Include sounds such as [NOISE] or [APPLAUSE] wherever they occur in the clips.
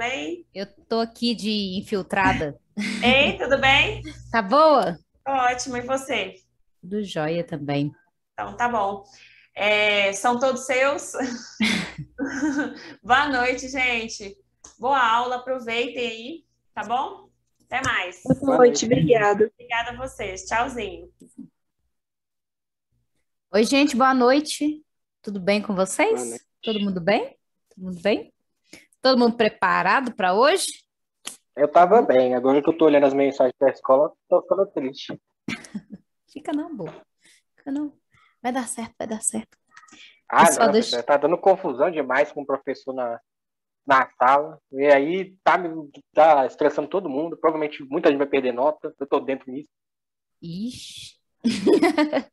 bem? Eu tô aqui de infiltrada. Ei, tudo bem? Tá boa? Ótimo, e você? Do jóia também. Então, tá bom. É, são todos seus. [LAUGHS] Boa noite, gente. Boa aula, aproveitem aí, tá bom? Até mais. Boa noite, Boa noite. obrigada. Obrigada a vocês. Tchauzinho. Oi, gente, boa noite. Tudo bem com vocês? Todo mundo bem? Todo mundo bem? Todo mundo preparado para hoje? Eu estava bem, agora que eu estou olhando as mensagens da escola, estou ficando triste. [LAUGHS] Fica não, boa. Fica não. Vai dar certo, vai dar certo. Ah, não, é deixa... tá dando confusão demais com o professor na, na sala. E aí tá, tá estressando todo mundo. Provavelmente muita gente vai perder nota. Eu tô dentro disso. Ixi, [LAUGHS]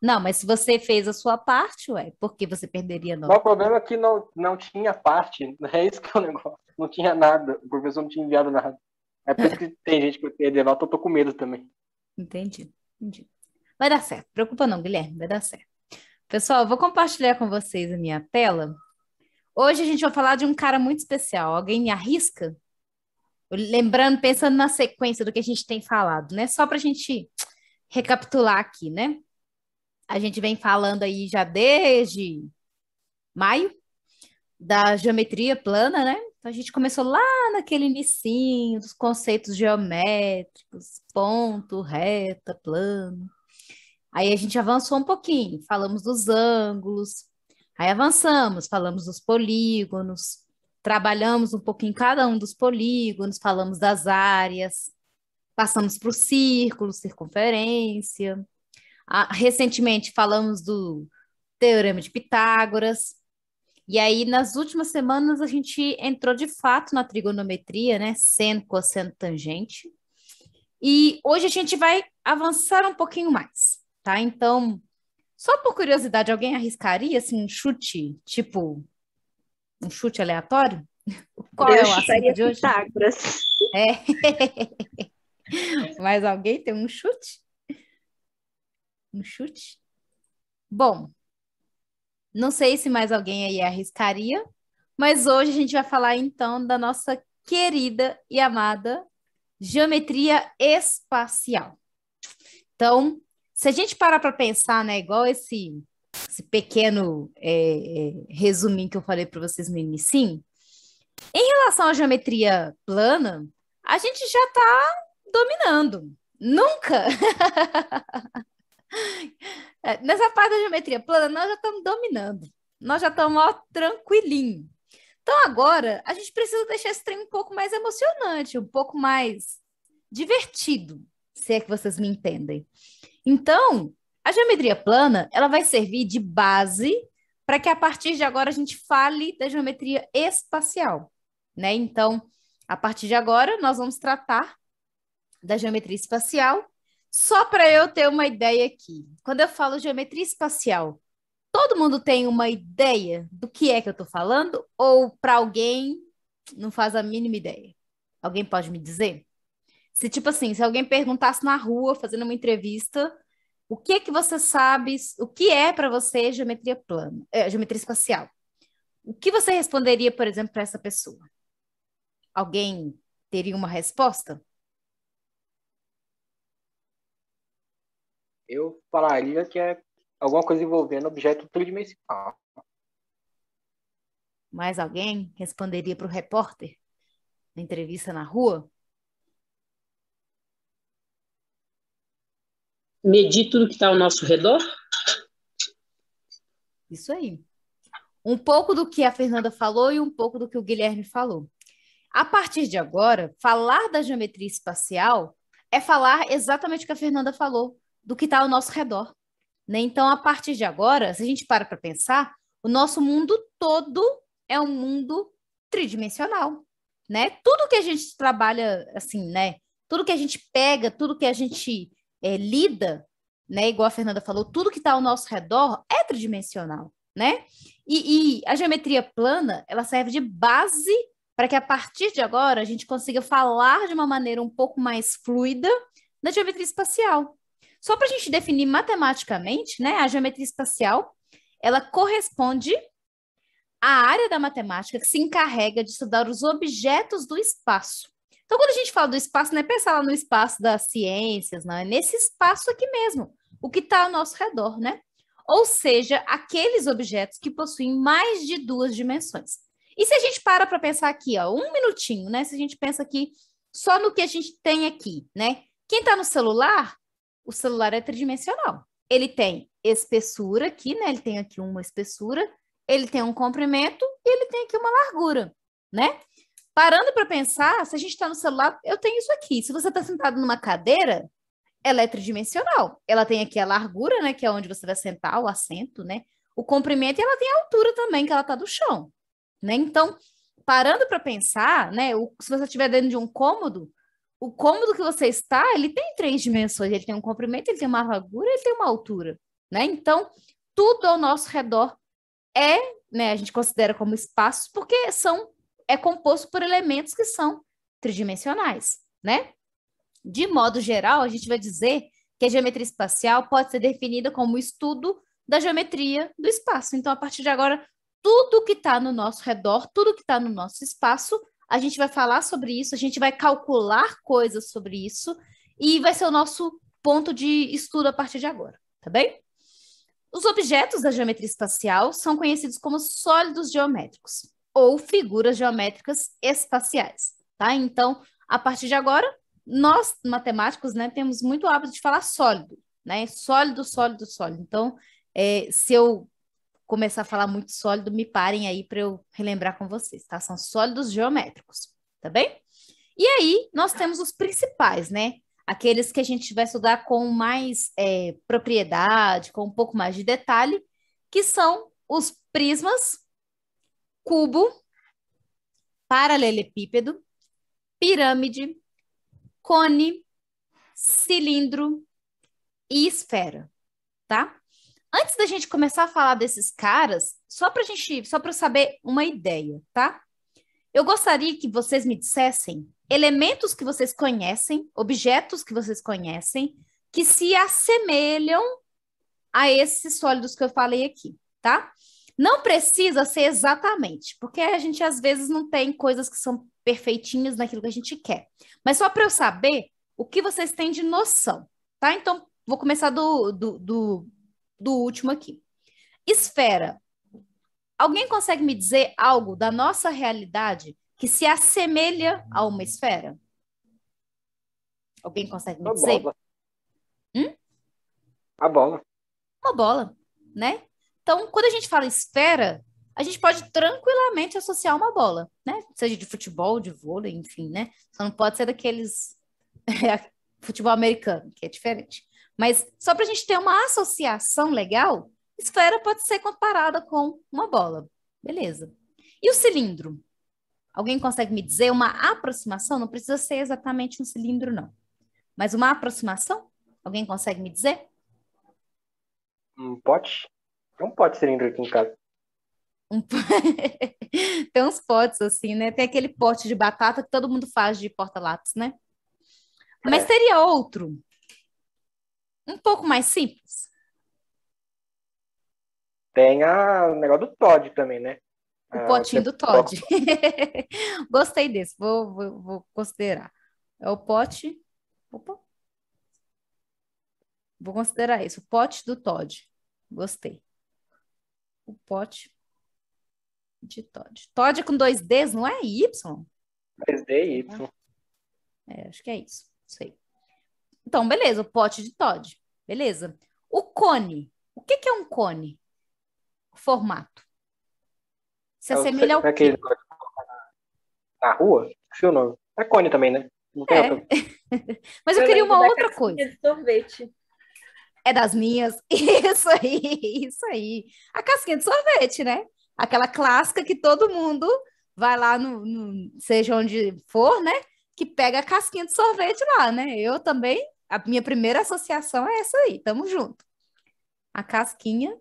não, mas se você fez a sua parte, ué, por que você perderia nota? Não, o problema é que não, não tinha parte, né? é isso que é o negócio. Não tinha nada, o professor não tinha enviado nada. É por isso que tem gente que perde nota, eu tô com medo também. Entendi, entendi. Vai dar certo, preocupa não, Guilherme, vai dar certo. Pessoal, eu vou compartilhar com vocês a minha tela. Hoje a gente vai falar de um cara muito especial. Alguém arrisca? Lembrando, pensando na sequência do que a gente tem falado, né? Só para a gente recapitular aqui, né? A gente vem falando aí já desde maio da geometria plana, né? Então a gente começou lá naquele início dos conceitos geométricos, ponto, reta, plano. Aí a gente avançou um pouquinho, falamos dos ângulos, aí avançamos, falamos dos polígonos, trabalhamos um pouquinho cada um dos polígonos, falamos das áreas, Passamos para o círculo, circunferência. Ah, recentemente falamos do Teorema de Pitágoras. E aí, nas últimas semanas, a gente entrou de fato na trigonometria, né? Seno, cosseno, tangente. E hoje a gente vai avançar um pouquinho mais, tá? Então, só por curiosidade, alguém arriscaria assim, um chute, tipo, um chute aleatório? [LAUGHS] Qual eu é o assunto de hoje? Pitágoras. É. [LAUGHS] [LAUGHS] Mais alguém tem um chute? Um chute? Bom, não sei se mais alguém aí arriscaria, mas hoje a gente vai falar então da nossa querida e amada geometria espacial. Então, se a gente parar para pensar, né, igual esse, esse pequeno é, é, resuminho que eu falei para vocês no início, em relação à geometria plana, a gente já está dominando. Nunca! É, nessa parte da geometria plana, nós já estamos dominando. Nós já estamos ó, tranquilinho. Então, agora, a gente precisa deixar esse trem um pouco mais emocionante, um pouco mais divertido, se é que vocês me entendem. Então, a geometria plana, ela vai servir de base para que a partir de agora a gente fale da geometria espacial, né? Então, a partir de agora, nós vamos tratar da geometria espacial. Só para eu ter uma ideia aqui, quando eu falo geometria espacial, todo mundo tem uma ideia do que é que eu estou falando? Ou para alguém não faz a mínima ideia? Alguém pode me dizer? Se tipo assim, se alguém perguntasse na rua fazendo uma entrevista, o que que você sabe, o que é para você geometria plana, é, geometria espacial? O que você responderia, por exemplo, para essa pessoa? Alguém teria uma resposta? eu falaria que é alguma coisa envolvendo objeto tridimensional. Mais alguém responderia para o repórter na entrevista na rua? Medir tudo que está ao nosso redor? Isso aí. Um pouco do que a Fernanda falou e um pouco do que o Guilherme falou. A partir de agora, falar da geometria espacial é falar exatamente o que a Fernanda falou, do que está ao nosso redor. Né? Então, a partir de agora, se a gente para para pensar, o nosso mundo todo é um mundo tridimensional. Né? Tudo que a gente trabalha assim, né? Tudo que a gente pega, tudo que a gente é, lida, né? Igual a Fernanda falou, tudo que está ao nosso redor é tridimensional, né? E, e a geometria plana ela serve de base para que a partir de agora a gente consiga falar de uma maneira um pouco mais fluida da geometria espacial, só para a gente definir matematicamente, né, a geometria espacial, ela corresponde à área da matemática que se encarrega de estudar os objetos do espaço. Então, quando a gente fala do espaço, não é pensar lá no espaço das ciências, não, é nesse espaço aqui mesmo, o que está ao nosso redor, né? Ou seja, aqueles objetos que possuem mais de duas dimensões. E se a gente para para pensar aqui, ó, um minutinho, né? Se a gente pensa aqui só no que a gente tem aqui, né? Quem está no celular o celular é tridimensional. Ele tem espessura aqui, né? Ele tem aqui uma espessura, ele tem um comprimento e ele tem aqui uma largura, né? Parando para pensar, se a gente está no celular, eu tenho isso aqui. Se você está sentado numa cadeira, ela é tridimensional. Ela tem aqui a largura, né? Que é onde você vai sentar, o assento, né? O comprimento e ela tem a altura também, que ela está do chão, né? Então, parando para pensar, né? O, se você estiver dentro de um cômodo, o cômodo que você está, ele tem três dimensões. Ele tem um comprimento, ele tem uma largura, ele tem uma altura, né? Então, tudo ao nosso redor é, né, a gente considera como espaços, porque são é composto por elementos que são tridimensionais, né? De modo geral, a gente vai dizer que a geometria espacial pode ser definida como estudo da geometria do espaço. Então, a partir de agora, tudo que está no nosso redor, tudo que está no nosso espaço a gente vai falar sobre isso, a gente vai calcular coisas sobre isso e vai ser o nosso ponto de estudo a partir de agora, tá bem? Os objetos da geometria espacial são conhecidos como sólidos geométricos ou figuras geométricas espaciais, tá? Então, a partir de agora, nós matemáticos, né, temos muito hábito de falar sólido, né? Sólido, sólido, sólido. Então, é, se eu começar a falar muito sólido, me parem aí para eu relembrar com vocês, tá? São sólidos geométricos, tá bem? E aí, nós temos os principais, né? Aqueles que a gente vai estudar com mais é, propriedade, com um pouco mais de detalhe, que são os prismas, cubo, paralelepípedo, pirâmide, cone, cilindro e esfera, tá? Antes da gente começar a falar desses caras, só para gente, só para saber uma ideia, tá? Eu gostaria que vocês me dissessem elementos que vocês conhecem, objetos que vocês conhecem, que se assemelham a esses sólidos que eu falei aqui, tá? Não precisa ser exatamente, porque a gente às vezes não tem coisas que são perfeitinhas naquilo que a gente quer. Mas só para eu saber o que vocês têm de noção, tá? Então, vou começar do, do, do do último aqui. Esfera. Alguém consegue me dizer algo da nossa realidade que se assemelha a uma esfera? Alguém consegue me uma dizer? Bola. Hum? A bola. Uma bola, né? Então, quando a gente fala esfera, a gente pode tranquilamente associar uma bola, né? Seja de futebol, de vôlei, enfim, né? Só não pode ser daqueles [LAUGHS] é, futebol americano, que é diferente. Mas só para a gente ter uma associação legal, esfera pode ser comparada com uma bola. Beleza. E o cilindro? Alguém consegue me dizer uma aproximação? Não precisa ser exatamente um cilindro, não. Mas uma aproximação? Alguém consegue me dizer? Um pote? Tem um pote cilindro aqui em casa. Um... [LAUGHS] Tem uns potes assim, né? Tem aquele pote de batata que todo mundo faz de porta-lápis, né? Mas é. outro um pouco mais simples. Tem a, o negócio do Todd também, né? O ah, potinho do Todd. [LAUGHS] Gostei desse, vou, vou, vou, considerar. É o pote. Opa. Vou considerar isso, o pote do Todd. Gostei. O pote de Todd. Todd com dois Ds, não é Y? 2D e Y. É, acho que é isso. Sei. Então, beleza, o pote de Todd. Beleza. O cone. O que, que é um cone? O formato. Se é assemelha ao. É aquele na rua? Esqueci é o nome. É cone também, né? É. [LAUGHS] Mas eu, queria uma outra coisa. sorvete. É das minhas. [LAUGHS] Isso aí, isso aí. A casquinha de sorvete, né? Aquela clássica que todo mundo vai lá no, no seja onde for, né? Que pega a casquinha de sorvete lá, né? Eu também a minha primeira associação é essa aí, tamo junto. A casquinha.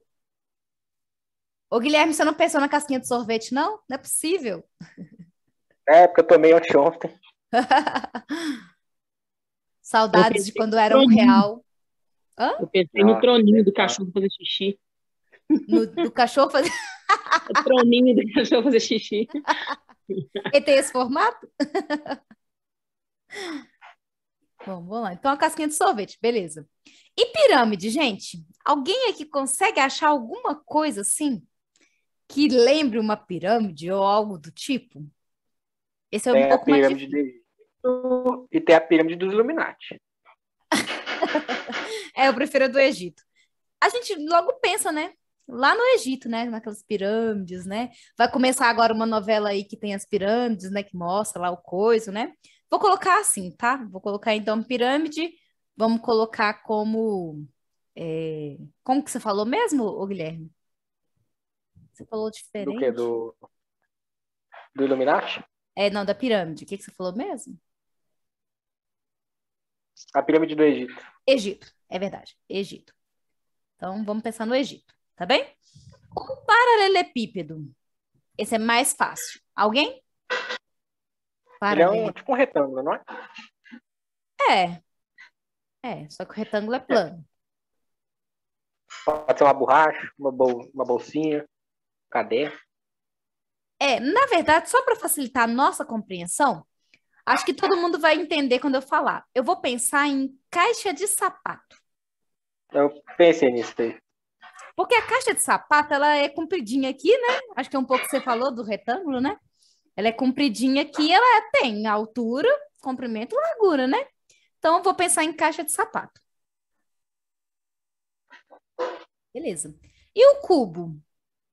Ô, Guilherme, você não pensou na casquinha de sorvete, não? Não é possível. [LAUGHS] É, porque eu tomei anteontem. [LAUGHS] Saudades de quando era um real. Hã? Eu pensei no ah, troninho do é. cachorro fazer xixi. No, do cachorro fazer. [LAUGHS] o troninho do cachorro fazer xixi. E tem esse formato? Bom, vamos lá. Então, a casquinha de sorvete, beleza. E pirâmide, gente? Alguém aqui consegue achar alguma coisa assim que lembre uma pirâmide ou algo do tipo? Esse é tem um pouco mais difícil. De... E tem a pirâmide dos Illuminati. [LAUGHS] é, eu prefiro a do Egito. A gente logo pensa, né? Lá no Egito, né? Naquelas pirâmides, né? Vai começar agora uma novela aí que tem as pirâmides, né? Que mostra lá o coisa, né? Vou colocar assim, tá? Vou colocar então pirâmide, vamos colocar como. É... Como que você falou mesmo, Guilherme? Você falou diferente. Do que? Do, do Illuminati? É, não, da pirâmide. O que, que você falou mesmo? A pirâmide do Egito. Egito, é verdade. Egito. Então, vamos pensar no Egito, tá bem? Um paralelepípedo. Esse é mais fácil. Alguém? Ele é um, tipo um retângulo, não é? É. É, só que o retângulo é, é plano. Pode ser uma borracha, uma, bol uma bolsinha, um caderno. É, na verdade, só para facilitar a nossa compreensão, acho que todo mundo vai entender quando eu falar. Eu vou pensar em caixa de sapato. Eu pensei nisso aí. Porque a caixa de sapato, ela é compridinha aqui, né? Acho que é um pouco que você falou do retângulo, né? Ela é compridinha aqui, ela tem altura, comprimento e largura, né? Então, eu vou pensar em caixa de sapato. Beleza. E o cubo?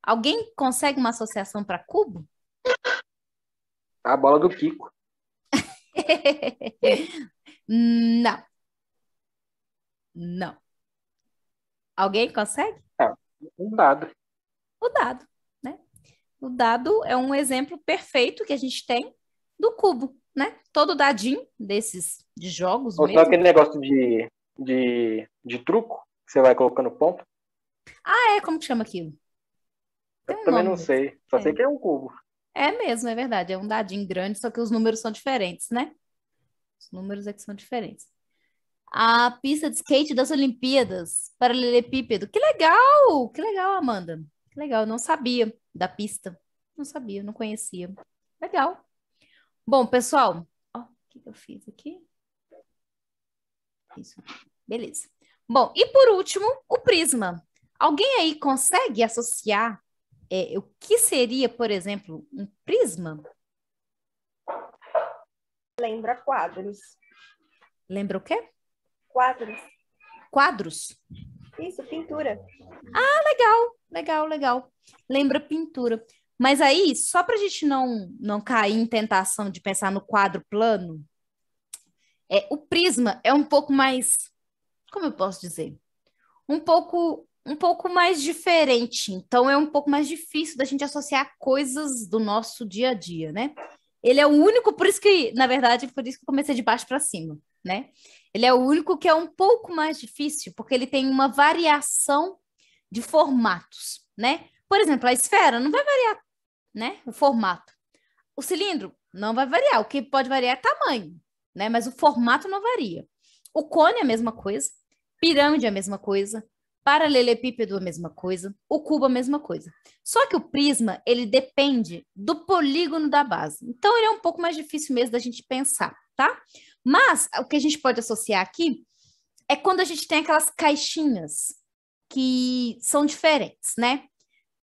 Alguém consegue uma associação para cubo? A bola do Kiko. [LAUGHS] Não. Não. Alguém consegue? É, um dado. O dado o dado é um exemplo perfeito que a gente tem do cubo, né? Todo dadinho desses de jogos. Ou mesmo. só aquele negócio de, de, de truco que você vai colocando ponto. Ah, é? Como que chama aquilo? Tem Eu um também não sei. Só é. sei que é um cubo. É mesmo, é verdade. É um dadinho grande, só que os números são diferentes, né? Os números é que são diferentes. A pista de skate das Olimpíadas, paralelepípedo. Que legal! Que legal, Amanda. Legal, eu não sabia da pista. Não sabia, não conhecia. Legal. Bom, pessoal, ó, o que eu fiz aqui? Isso. Beleza. Bom, e por último, o prisma. Alguém aí consegue associar é, o que seria, por exemplo, um prisma? Lembra quadros. Lembra o quê? Quadros. Quadros? Isso, pintura. Ah, legal legal, legal. Lembra pintura. Mas aí, só para a gente não, não cair em tentação de pensar no quadro plano, é, o prisma é um pouco mais, como eu posso dizer, um pouco um pouco mais diferente. Então é um pouco mais difícil da gente associar coisas do nosso dia a dia, né? Ele é o único, por isso que, na verdade, por isso que eu comecei de baixo para cima, né? Ele é o único que é um pouco mais difícil, porque ele tem uma variação de formatos, né? Por exemplo, a esfera não vai variar, né? O formato. O cilindro não vai variar. O que pode variar é tamanho, né? Mas o formato não varia. O cone é a mesma coisa. Pirâmide é a mesma coisa. Paralelepípedo é a mesma coisa. O cubo é a mesma coisa. Só que o prisma, ele depende do polígono da base. Então, ele é um pouco mais difícil mesmo da gente pensar, tá? Mas, o que a gente pode associar aqui é quando a gente tem aquelas caixinhas que são diferentes, né?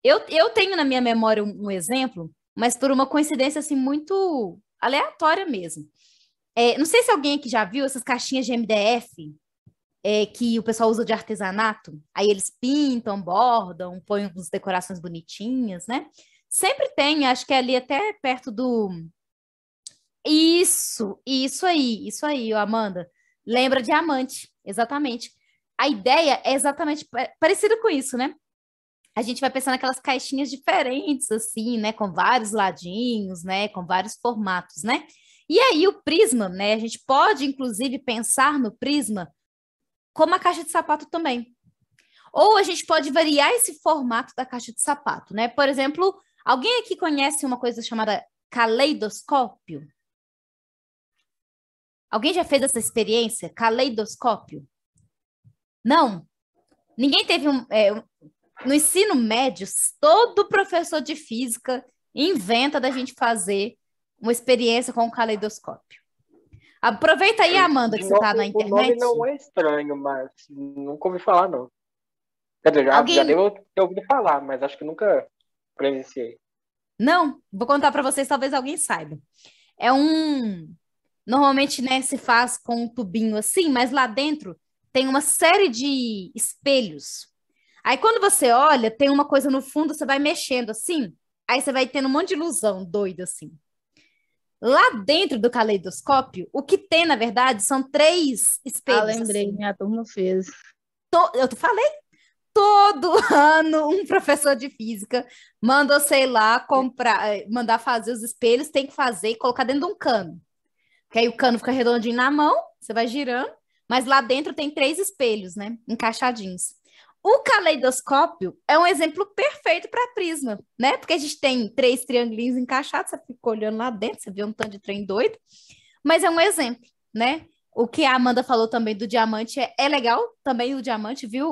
Eu, eu tenho na minha memória um, um exemplo, mas por uma coincidência assim muito aleatória mesmo. É, não sei se alguém aqui já viu essas caixinhas de MDF é, que o pessoal usa de artesanato. Aí eles pintam, bordam, põem umas decorações bonitinhas, né? Sempre tem, acho que é ali até perto do. Isso, isso aí, isso aí, Amanda. Lembra diamante, exatamente a ideia é exatamente parecido com isso, né? A gente vai pensar naquelas caixinhas diferentes, assim, né? Com vários ladinhos, né? Com vários formatos, né? E aí o prisma, né? A gente pode, inclusive, pensar no prisma como a caixa de sapato também. Ou a gente pode variar esse formato da caixa de sapato, né? Por exemplo, alguém aqui conhece uma coisa chamada caleidoscópio? Alguém já fez essa experiência? Caleidoscópio? Não. Ninguém teve um. É, no ensino médio, todo professor de física inventa da gente fazer uma experiência com o um caleidoscópio. Aproveita aí, é, Amanda, que você está na internet. O nome não é estranho, mas nunca ouvi falar, não. Quer dizer, já, Alguém... já devo ter ouvido falar, mas acho que nunca presenciei. Não, vou contar para vocês, talvez alguém saiba. É um. Normalmente, né, se faz com um tubinho assim, mas lá dentro tem uma série de espelhos. Aí quando você olha, tem uma coisa no fundo, você vai mexendo assim, aí você vai tendo um monte de ilusão doida assim. Lá dentro do caleidoscópio, o que tem, na verdade, são três ah, espelhos. Ah, lembrei, assim. minha turma fez. To eu falei, todo [LAUGHS] ano um professor de física manda, sei lá, comprar, eh, mandar fazer os espelhos, tem que fazer e colocar dentro de um cano. Que aí o cano fica redondinho na mão, você vai girando, mas lá dentro tem três espelhos, né? Encaixadinhos. O caleidoscópio é um exemplo perfeito para prisma, né? Porque a gente tem três triangulinhos encaixados, você fica olhando lá dentro, você vê um tanto de trem doido, mas é um exemplo, né? O que a Amanda falou também do diamante é, é legal, também o diamante, viu, o,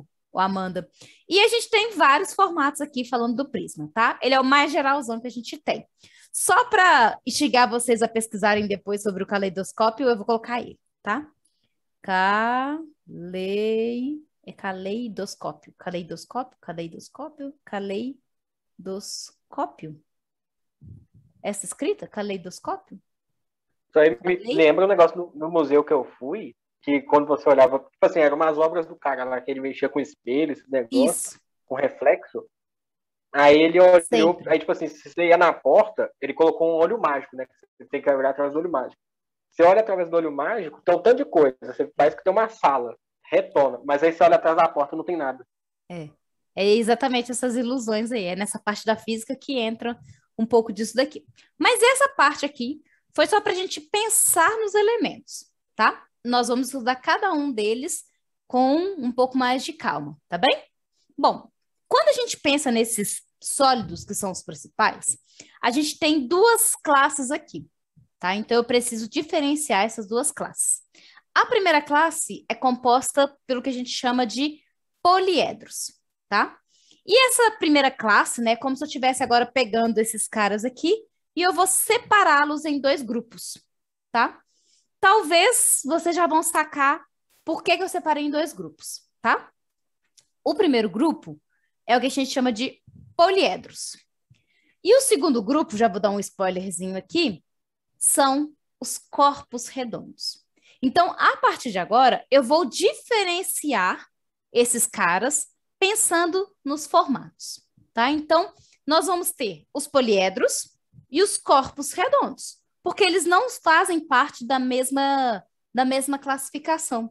o, o, Amanda? E a gente tem vários formatos aqui falando do prisma, tá? Ele é o mais geralzão que a gente tem. Só para instigar vocês a pesquisarem depois sobre o caleidoscópio, eu vou colocar ele, tá? Calei. É caleidoscópio. Caleidoscópio? Caleidoscópio? Caleidoscópio? Essa escrita? Caleidoscópio? Isso aí me lembra um negócio no, no, museu que eu fui, que quando você olhava, tipo assim, eram umas obras do cara lá, que ele mexia com espelho, esse negócio, Isso. com reflexo. Aí ele olhou, Sempre. aí tipo assim, se você ia na porta, ele colocou um olho mágico, né? Você tem que olhar atrás do olho mágico. Você olha através do olho mágico, tem um tanto de coisa. Você parece que tem uma sala retona, mas aí você olha atrás da porta, não tem nada. É. É exatamente essas ilusões aí, é nessa parte da física que entra um pouco disso daqui. Mas essa parte aqui foi só para a gente pensar nos elementos, tá? Nós vamos estudar cada um deles com um pouco mais de calma, tá bem? Bom, quando a gente pensa nesses sólidos, que são os principais, a gente tem duas classes aqui tá? Então eu preciso diferenciar essas duas classes. A primeira classe é composta pelo que a gente chama de poliedros, tá? E essa primeira classe, né, como se eu estivesse agora pegando esses caras aqui e eu vou separá-los em dois grupos, tá? Talvez vocês já vão sacar por que, que eu separei em dois grupos, tá? O primeiro grupo é o que a gente chama de poliedros. E o segundo grupo, já vou dar um spoilerzinho aqui, são os corpos redondos. Então, a partir de agora, eu vou diferenciar esses caras pensando nos formatos, tá? Então, nós vamos ter os poliedros e os corpos redondos, porque eles não fazem parte da mesma da mesma classificação.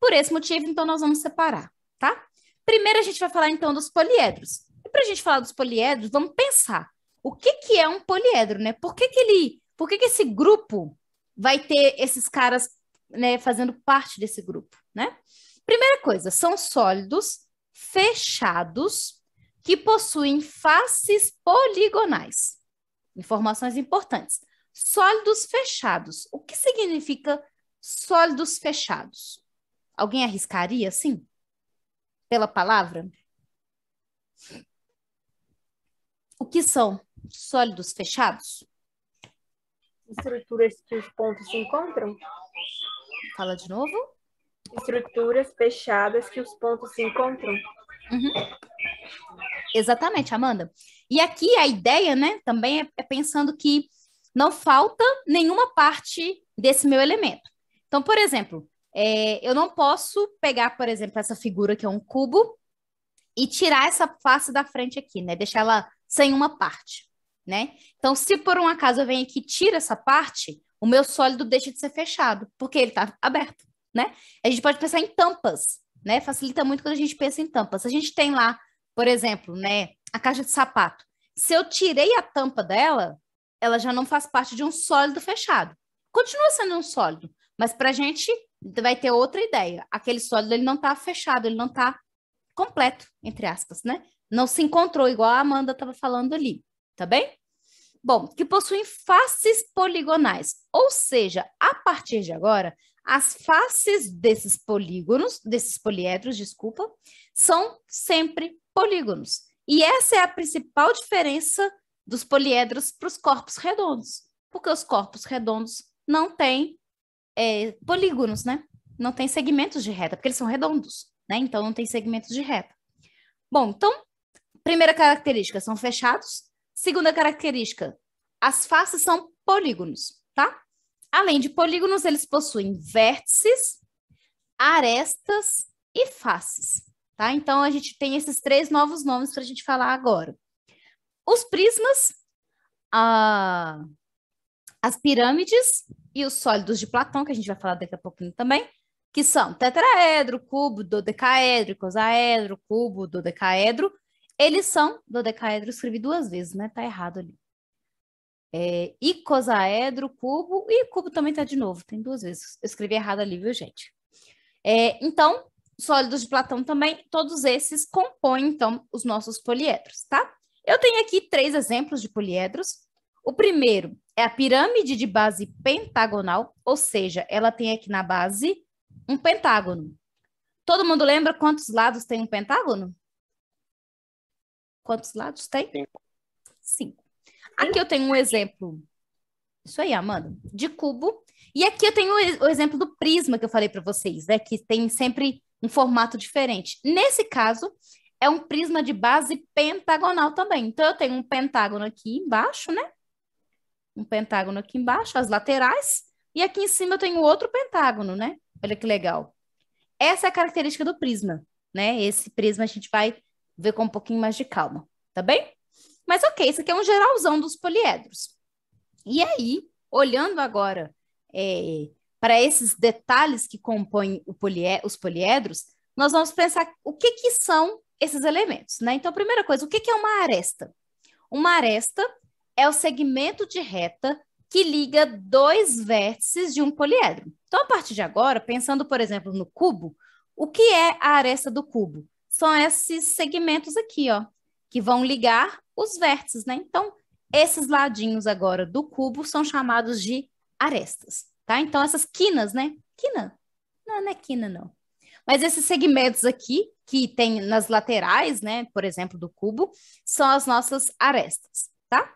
Por esse motivo, então, nós vamos separar, tá? Primeiro a gente vai falar então dos poliedros. E para a gente falar dos poliedros, vamos pensar o que, que é um poliedro, né? Por que, que ele por que, que esse grupo vai ter esses caras né, fazendo parte desse grupo, né? Primeira coisa, são sólidos fechados que possuem faces poligonais. Informações importantes. Sólidos fechados. O que significa sólidos fechados? Alguém arriscaria, sim? Pela palavra? O que são sólidos fechados? estruturas que os pontos se encontram? Fala de novo. Estruturas fechadas que os pontos se encontram. Uhum. Exatamente, Amanda. E aqui a ideia, né, também é, é pensando que não falta nenhuma parte desse meu elemento. Então, por exemplo, é, eu não posso pegar, por exemplo, essa figura que é um cubo e tirar essa face da frente aqui, né? Deixar ela sem uma parte né? Então, se por um acaso eu venho aqui e tiro essa parte, o meu sólido deixa de ser fechado, porque ele está aberto, né? A gente pode pensar em tampas, né? Facilita muito quando a gente pensa em tampas. a gente tem lá, por exemplo, né, a caixa de sapato. Se eu tirei a tampa dela, ela já não faz parte de um sólido fechado. Continua sendo um sólido, mas para a gente vai ter outra ideia. Aquele sólido ele não está fechado, ele não está completo, entre aspas, né? Não se encontrou igual a Amanda estava falando ali tá bem? Bom, que possuem faces poligonais, ou seja, a partir de agora, as faces desses polígonos, desses poliedros, desculpa, são sempre polígonos. E essa é a principal diferença dos poliedros para os corpos redondos, porque os corpos redondos não têm é, polígonos, né? Não tem segmentos de reta, porque eles são redondos, né? Então não tem segmentos de reta. Bom, então, primeira característica, são fechados, Segunda característica, as faces são polígonos, tá? Além de polígonos, eles possuem vértices, arestas e faces, tá? Então, a gente tem esses três novos nomes para a gente falar agora. Os prismas, a... as pirâmides e os sólidos de Platão, que a gente vai falar daqui a pouquinho também, que são tetraedro, cubo, dodecaedro, cosaedro, cubo, dodecaedro eles são dodecaedro, escrevi duas vezes, né? Tá errado ali. É, icosaedro, cubo, e cubo também tá de novo, tem duas vezes. Eu escrevi errado ali, viu, gente? É, então, sólidos de Platão também, todos esses compõem, então, os nossos poliedros, tá? Eu tenho aqui três exemplos de poliedros. O primeiro é a pirâmide de base pentagonal, ou seja, ela tem aqui na base um pentágono. Todo mundo lembra quantos lados tem um pentágono? Quantos lados tem? Cinco. Cinco. Aqui eu tenho um exemplo. Isso aí, Amanda, de cubo. E aqui eu tenho o exemplo do prisma que eu falei para vocês, né? Que tem sempre um formato diferente. Nesse caso, é um prisma de base pentagonal também. Então, eu tenho um pentágono aqui embaixo, né? Um pentágono aqui embaixo, as laterais. E aqui em cima eu tenho outro pentágono, né? Olha que legal. Essa é a característica do prisma, né? Esse prisma a gente vai ver com um pouquinho mais de calma, tá bem? Mas ok, isso aqui é um geralzão dos poliedros. E aí, olhando agora é, para esses detalhes que compõem polié os poliedros, nós vamos pensar o que, que são esses elementos, né? Então, primeira coisa, o que, que é uma aresta? Uma aresta é o segmento de reta que liga dois vértices de um poliedro. Então, a partir de agora, pensando, por exemplo, no cubo, o que é a aresta do cubo? são esses segmentos aqui, ó, que vão ligar os vértices, né? Então, esses ladinhos agora do cubo são chamados de arestas, tá? Então, essas quinas, né? Quina? Não, não é quina, não. Mas esses segmentos aqui, que tem nas laterais, né, por exemplo, do cubo, são as nossas arestas, tá?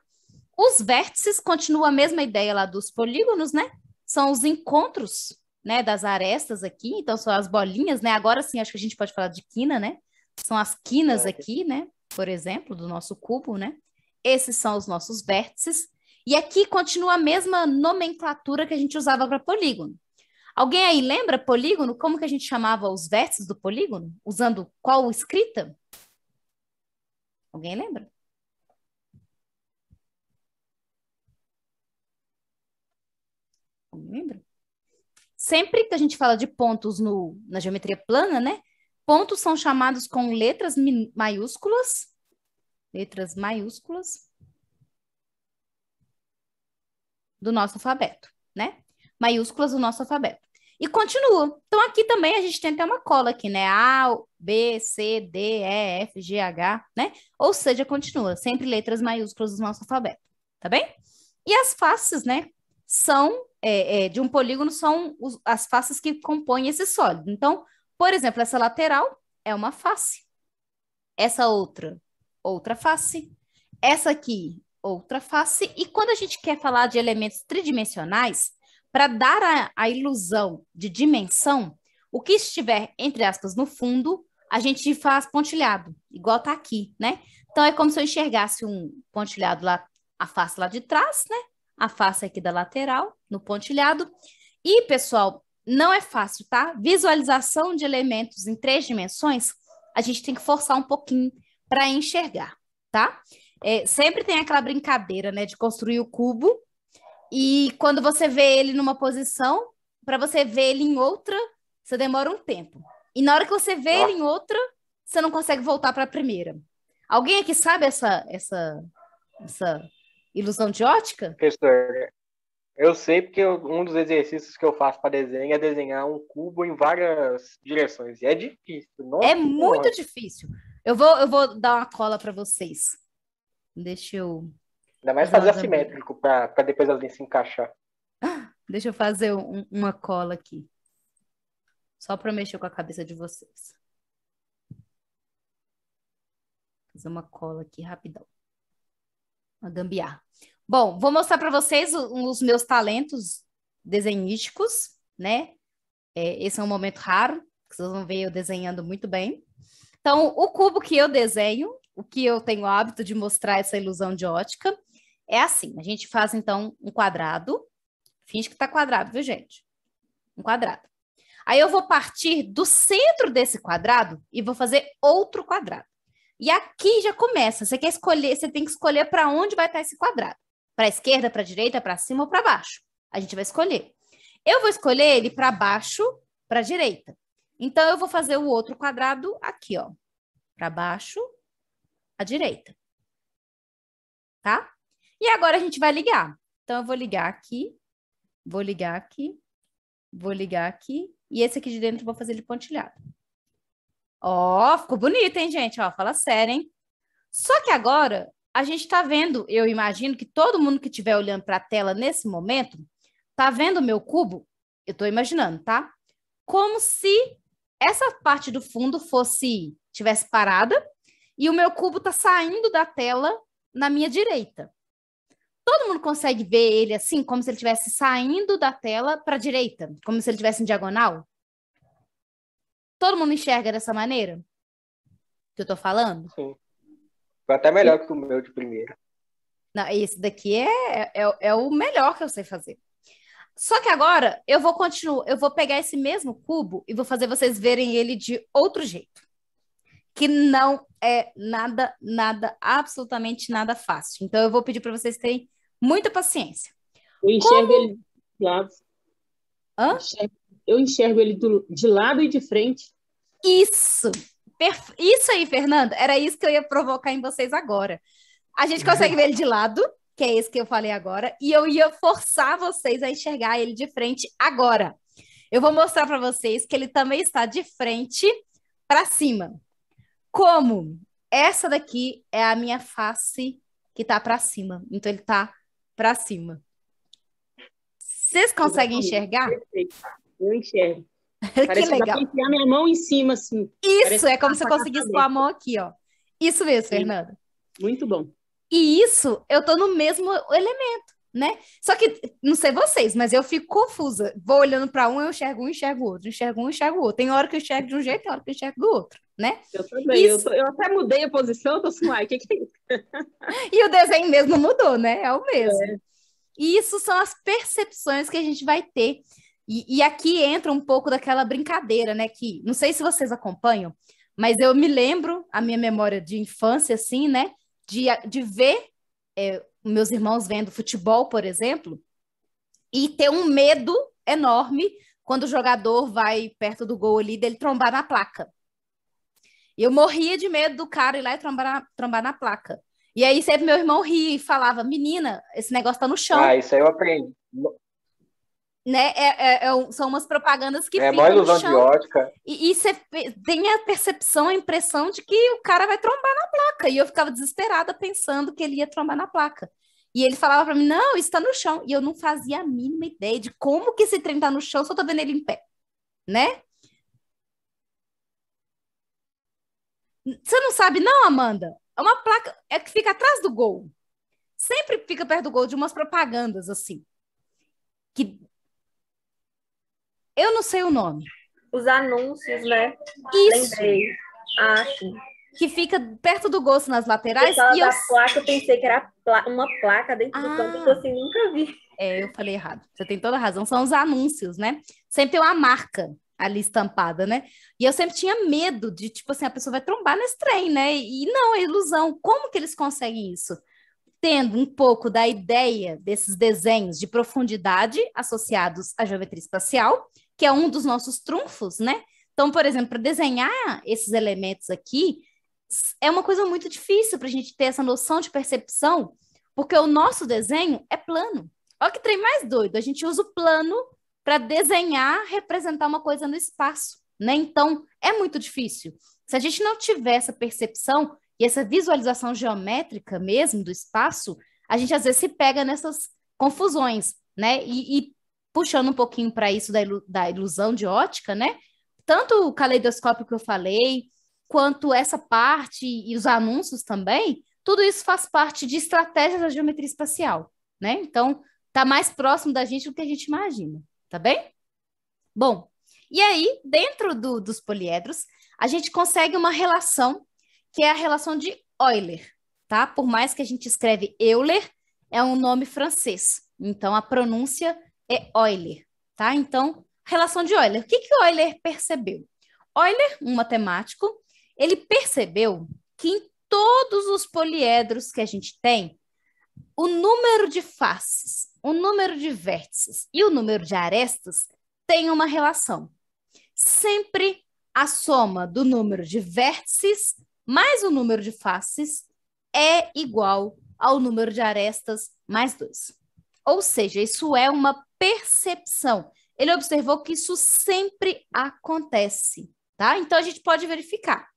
Os vértices continuam a mesma ideia lá dos polígonos, né? São os encontros, né, das arestas aqui, então são as bolinhas, né? Agora sim, acho que a gente pode falar de quina, né? São as quinas é. aqui, né? Por exemplo, do nosso cubo, né? Esses são os nossos vértices. E aqui continua a mesma nomenclatura que a gente usava para polígono. Alguém aí lembra polígono? Como que a gente chamava os vértices do polígono? Usando qual escrita? Alguém lembra? Alguém lembra? Sempre que a gente fala de pontos no, na geometria plana, né? Pontos são chamados com letras maiúsculas. Letras maiúsculas. Do nosso alfabeto, né? Maiúsculas do nosso alfabeto. E continua. Então, aqui também a gente tem até uma cola aqui, né? A, B, C, D, E, F, G, H, né? Ou seja, continua. Sempre letras maiúsculas do nosso alfabeto, tá bem? E as faces, né? São, é, é, de um polígono, são os, as faces que compõem esse sólido. Então, por exemplo, essa lateral é uma face. Essa outra, outra face. Essa aqui, outra face. E quando a gente quer falar de elementos tridimensionais, para dar a, a ilusão de dimensão, o que estiver, entre aspas, no fundo, a gente faz pontilhado, igual tá aqui, né? Então é como se eu enxergasse um pontilhado lá, a face lá de trás, né? A face aqui da lateral, no pontilhado. E, pessoal, não é fácil, tá? Visualização de elementos em três dimensões, a gente tem que forçar um pouquinho para enxergar, tá? É, sempre tem aquela brincadeira, né, de construir o cubo e quando você vê ele numa posição, para você ver ele em outra, você demora um tempo. E na hora que você vê ah. ele em outra, você não consegue voltar para a primeira. Alguém aqui sabe essa essa essa ilusão de ótica? Professor, eu sei porque eu, um dos exercícios que eu faço para desenho é desenhar um cubo em várias direções. E é difícil. Nossa, é muito difícil. Eu vou, eu vou dar uma cola para vocês. Deixa eu. Ainda mais fazer assimétrico para depois as linhas se encaixar. [GASPS] Deixa eu fazer um, uma cola aqui. Só para mexer com a cabeça de vocês. Fazer uma cola aqui rapidão. Uma gambiarra. Bom, vou mostrar para vocês os meus talentos desenhísticos, né? É, esse é um momento raro, que vocês vão ver eu desenhando muito bem. Então, o cubo que eu desenho, o que eu tenho o hábito de mostrar essa ilusão de ótica, é assim: a gente faz então um quadrado, finge que está quadrado, viu, gente? Um quadrado. Aí eu vou partir do centro desse quadrado e vou fazer outro quadrado. E aqui já começa. Você quer escolher, você tem que escolher para onde vai estar tá esse quadrado. Para a esquerda, para a direita, para cima ou para baixo. A gente vai escolher. Eu vou escolher ele para baixo, para a direita. Então, eu vou fazer o outro quadrado aqui, ó. Para baixo, à direita. Tá? E agora a gente vai ligar. Então, eu vou ligar aqui, vou ligar aqui, vou ligar aqui. E esse aqui de dentro eu vou fazer ele pontilhado. Ó, ficou bonito, hein, gente? Ó, fala sério, hein? Só que agora a gente está vendo, eu imagino que todo mundo que estiver olhando para a tela nesse momento, está vendo o meu cubo, eu estou imaginando, tá? Como se essa parte do fundo fosse, tivesse parada, e o meu cubo está saindo da tela na minha direita. Todo mundo consegue ver ele assim, como se ele estivesse saindo da tela para a direita, como se ele estivesse em diagonal? Todo mundo enxerga dessa maneira? Que eu estou falando? Sim. Foi até melhor e... que o meu de primeira. Não, esse daqui é, é, é o melhor que eu sei fazer. Só que agora eu vou continuar, eu vou pegar esse mesmo cubo e vou fazer vocês verem ele de outro jeito. Que não é nada, nada, absolutamente nada fácil. Então eu vou pedir para vocês terem muita paciência. Eu enxergo Como... ele de lado. Hã? Eu enxergo, ele do, de lado e de frente. Isso! Isso aí, Fernando, era isso que eu ia provocar em vocês agora. A gente uhum. consegue ver ele de lado, que é esse que eu falei agora, e eu ia forçar vocês a enxergar ele de frente agora. Eu vou mostrar para vocês que ele também está de frente para cima. Como? Essa daqui é a minha face que está para cima. Então ele está para cima. Vocês conseguem enxergar? Perfeito. Eu enxergo. [LAUGHS] Parece que legal. Que enfiar minha mão em cima, assim. Isso, é como tá se eu conseguisse com a mão aqui, ó. Isso mesmo, Fernanda. Muito bom. E isso, eu tô no mesmo elemento, né? Só que, não sei vocês, mas eu fico confusa. Vou olhando para um, eu enxergo um, enxergo outro, enxergo um, enxergo outro. Tem hora que eu enxergo de um jeito, tem hora que eu enxergo do outro, né? Eu também. Isso... Eu, tô, eu, até mudei a posição, eu tô assim, O que que é isso? [LAUGHS] e o desenho mesmo mudou, né? É o mesmo. É. E isso são as percepções que a gente vai ter e, e, aqui entra um pouco daquela brincadeira, né? Que não sei se vocês acompanham, mas eu me lembro, a minha memória de infância, assim, né? De, de ver é, meus irmãos vendo futebol, por exemplo, e ter um medo enorme quando o jogador vai perto do gol ali dele trombar na placa. Eu morria de medo do cara ir lá e trombar na, trombar na placa. E aí sempre meu irmão ria e falava: Menina, esse negócio tá no chão. Ah, isso aí eu aprendi né? É, é, é são umas propagandas que é ficam ilusão de ótica. E, e você tem a percepção, a impressão de que o cara vai trombar na placa. E eu ficava desesperada pensando que ele ia trombar na placa. E ele falava para mim, não, está no chão. E eu não fazia a mínima ideia de como que esse trem tá no chão, só tô vendo ele em pé, né? Você não sabe não, Amanda? É uma placa é que fica atrás do gol. Sempre fica perto do gol de umas propagandas, assim. Que eu não sei o nome. Os anúncios, né? Isso. Lembrei. Acho. Que fica perto do gosto nas laterais. Eu e eu... placa, eu pensei que era uma placa dentro ah. do campo, assim, nunca vi. É, eu falei errado. Você tem toda a razão. São os anúncios, né? Sempre tem uma marca ali estampada, né? E eu sempre tinha medo de, tipo assim, a pessoa vai trombar nesse trem, né? E não, é ilusão. Como que eles conseguem isso? Tendo um pouco da ideia desses desenhos de profundidade associados à geometria espacial que é um dos nossos trunfos, né? Então, por exemplo, para desenhar esses elementos aqui, é uma coisa muito difícil para a gente ter essa noção de percepção, porque o nosso desenho é plano. Olha que trem mais doido, a gente usa o plano para desenhar, representar uma coisa no espaço, né? Então, é muito difícil. Se a gente não tiver essa percepção e essa visualização geométrica mesmo do espaço, a gente às vezes se pega nessas confusões, né? E, e puxando um pouquinho para isso da, ilu da ilusão de ótica, né? Tanto o caleidoscópio que eu falei, quanto essa parte e os anúncios também, tudo isso faz parte de estratégias da geometria espacial, né? Então, tá mais próximo da gente do que a gente imagina, tá bem? Bom, e aí, dentro do, dos poliedros, a gente consegue uma relação, que é a relação de Euler, tá? Por mais que a gente escreve Euler, é um nome francês, então a pronúncia é Euler, tá? Então, relação de Euler. O que, que Euler percebeu? Euler, um matemático, ele percebeu que em todos os poliedros que a gente tem, o número de faces, o número de vértices e o número de arestas tem uma relação. Sempre a soma do número de vértices mais o número de faces é igual ao número de arestas mais dois. Ou seja, isso é uma percepção. Ele observou que isso sempre acontece, tá? Então a gente pode verificar.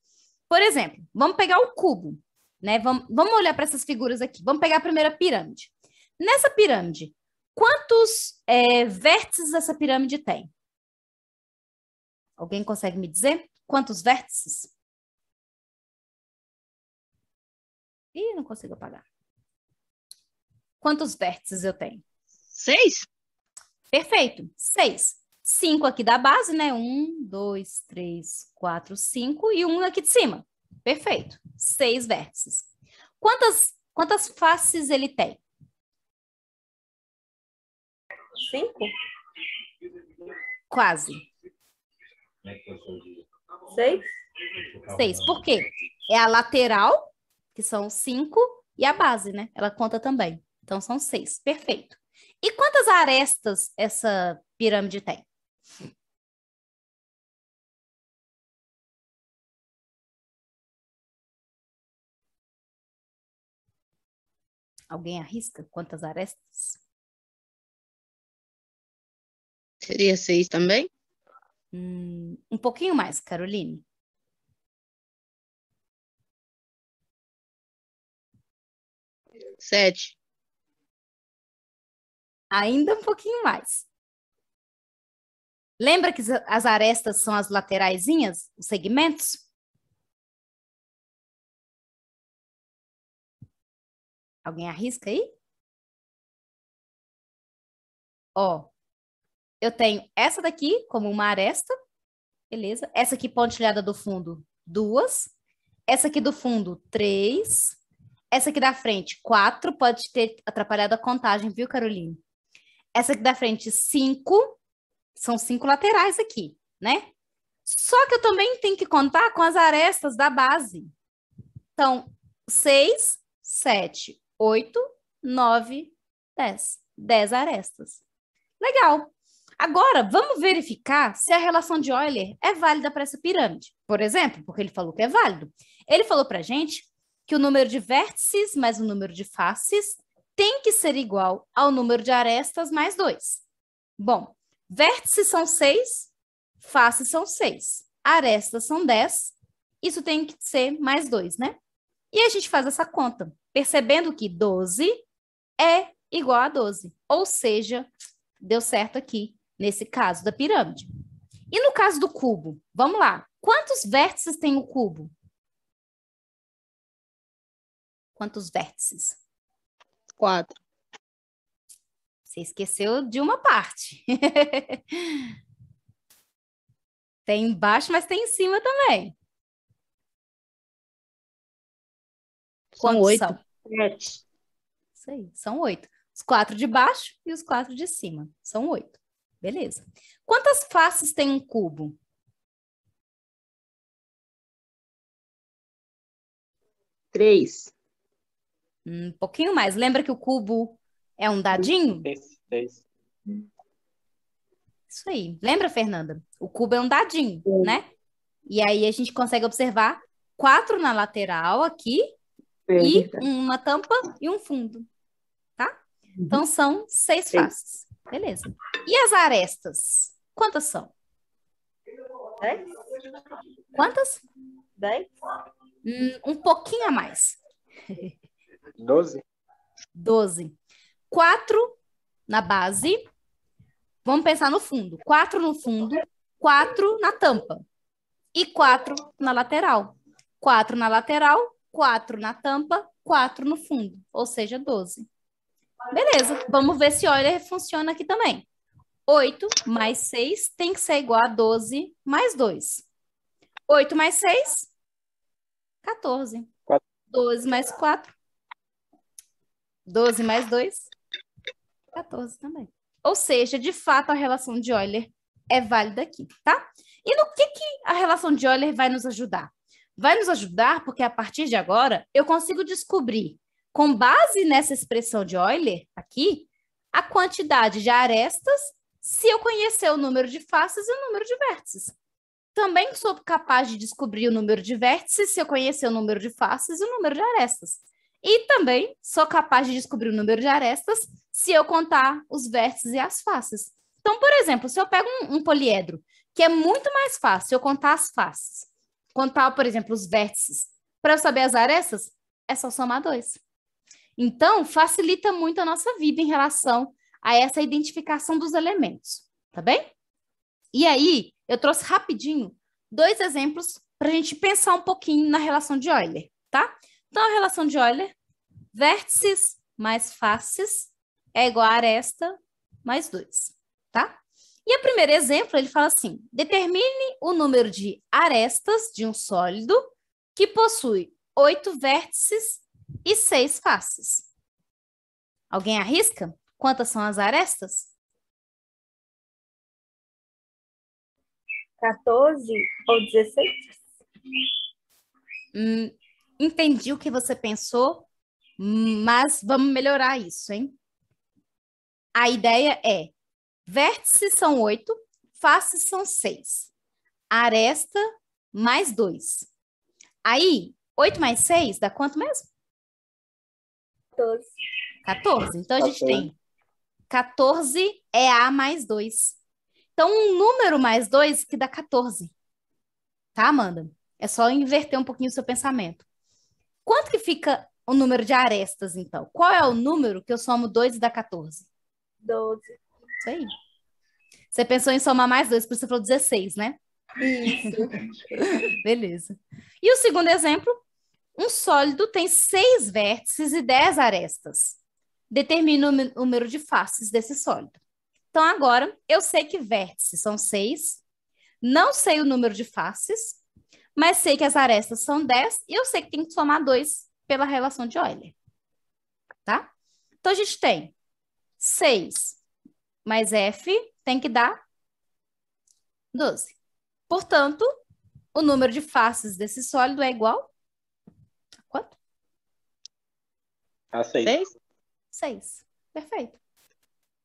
Por exemplo, vamos pegar o cubo, né? Vamos, vamos olhar para essas figuras aqui. Vamos pegar a primeira pirâmide. Nessa pirâmide, quantos é, vértices essa pirâmide tem? Alguém consegue me dizer quantos vértices? Ih, não consigo apagar. Quantos vértices eu tenho? Seis? Perfeito. Seis. Cinco aqui da base, né? Um, dois, três, quatro, cinco e um aqui de cima. Perfeito. Seis vértices. Quantas, quantas faces ele tem? Cinco. Quase. Seis. Seis. Por quê? É a lateral, que são cinco, e a base, né? Ela conta também. Então, são seis. Perfeito. E quantas arestas essa pirâmide tem? Alguém arrisca quantas arestas? Seria seis também? Hum, um pouquinho mais, Caroline. Sete ainda um pouquinho mais. Lembra que as arestas são as lateraisinhas, os segmentos? Alguém arrisca aí? Ó, eu tenho essa daqui como uma aresta, beleza? Essa aqui pontilhada do fundo, duas. Essa aqui do fundo, três. Essa aqui da frente, quatro. Pode ter atrapalhado a contagem, viu, Caroline? Essa aqui da frente, cinco. São cinco laterais aqui, né? Só que eu também tenho que contar com as arestas da base. Então, seis, sete, oito, nove, dez. Dez arestas. Legal. Agora, vamos verificar se a relação de Euler é válida para essa pirâmide. Por exemplo, porque ele falou que é válido. Ele falou para gente que o número de vértices mais o número de faces tem que ser igual ao número de arestas mais 2. Bom, vértices são 6, faces são 6, arestas são 10, isso tem que ser mais 2, né? E a gente faz essa conta, percebendo que 12 é igual a 12, ou seja, deu certo aqui nesse caso da pirâmide. E no caso do cubo, vamos lá. Quantos vértices tem o cubo? Quantos vértices? quatro. Você esqueceu de uma parte. [LAUGHS] tem embaixo, mas tem em cima também. São oito. São? Sete. Isso aí, são oito. Os quatro de baixo e os quatro de cima. São oito. Beleza. Quantas faces tem um cubo? Três. Um pouquinho mais. Lembra que o cubo é um dadinho? Esse, esse. Isso aí. Lembra, Fernanda? O cubo é um dadinho, Sim. né? E aí a gente consegue observar quatro na lateral aqui Perfeita. É e uma tampa e um fundo, tá? Uhum. Então são seis Sim. faces. Beleza. E as arestas? Quantas são? Dez. Quantas? Dez. Hum, um pouquinho a mais. [LAUGHS] Doze. Doze. Quatro na base. Vamos pensar no fundo. Quatro no fundo, quatro na tampa. E quatro na lateral. Quatro na lateral, quatro na tampa, quatro no fundo. Ou seja, doze. Beleza, vamos ver se Euler funciona aqui também. 8 mais 6 tem que ser igual a 12 mais 2. 8 mais 6, 14. 12 mais 4, 12 mais 2, 14 também. Ou seja, de fato, a relação de Euler é válida aqui, tá? E no que, que a relação de Euler vai nos ajudar? Vai nos ajudar porque a partir de agora eu consigo descobrir, com base nessa expressão de Euler aqui, a quantidade de arestas se eu conhecer o número de faces e o número de vértices. Também sou capaz de descobrir o número de vértices se eu conhecer o número de faces e o número de arestas. E também sou capaz de descobrir o número de arestas se eu contar os vértices e as faces. Então, por exemplo, se eu pego um, um poliedro, que é muito mais fácil eu contar as faces, contar, por exemplo, os vértices, para eu saber as arestas, é só somar dois. Então, facilita muito a nossa vida em relação a essa identificação dos elementos, tá bem? E aí, eu trouxe rapidinho dois exemplos para a gente pensar um pouquinho na relação de Euler, tá? Então, a relação de Euler, vértices mais faces é igual a aresta mais 2, tá? E o primeiro exemplo, ele fala assim, determine o número de arestas de um sólido que possui oito vértices e seis faces. Alguém arrisca? Quantas são as arestas? 14 ou 16? Hum, entendi o que você pensou, mas vamos melhorar isso, hein? A ideia é: vértices são oito, faces são seis, aresta mais dois. Aí, oito mais seis dá quanto mesmo? 14. 14. Então a gente tem 14 é A mais 2. Então, um número mais 2 que dá 14. Tá, Amanda? É só inverter um pouquinho o seu pensamento. Quanto que fica o número de arestas, então? Qual é o número que eu somo 2 dá 14? 12. Isso aí. Você pensou em somar mais dois, por isso você falou 16, né? Isso. [LAUGHS] Beleza. E o segundo exemplo, um sólido tem seis vértices e dez arestas. Determina o número de faces desse sólido. Então, agora, eu sei que vértices são seis, não sei o número de faces, mas sei que as arestas são 10 e eu sei que tem que somar 2 pela relação de Euler. Tá? Então, a gente tem 6 mais F tem que dar 12. Portanto, o número de faces desse sólido é igual a quanto? A 6. 6. Perfeito.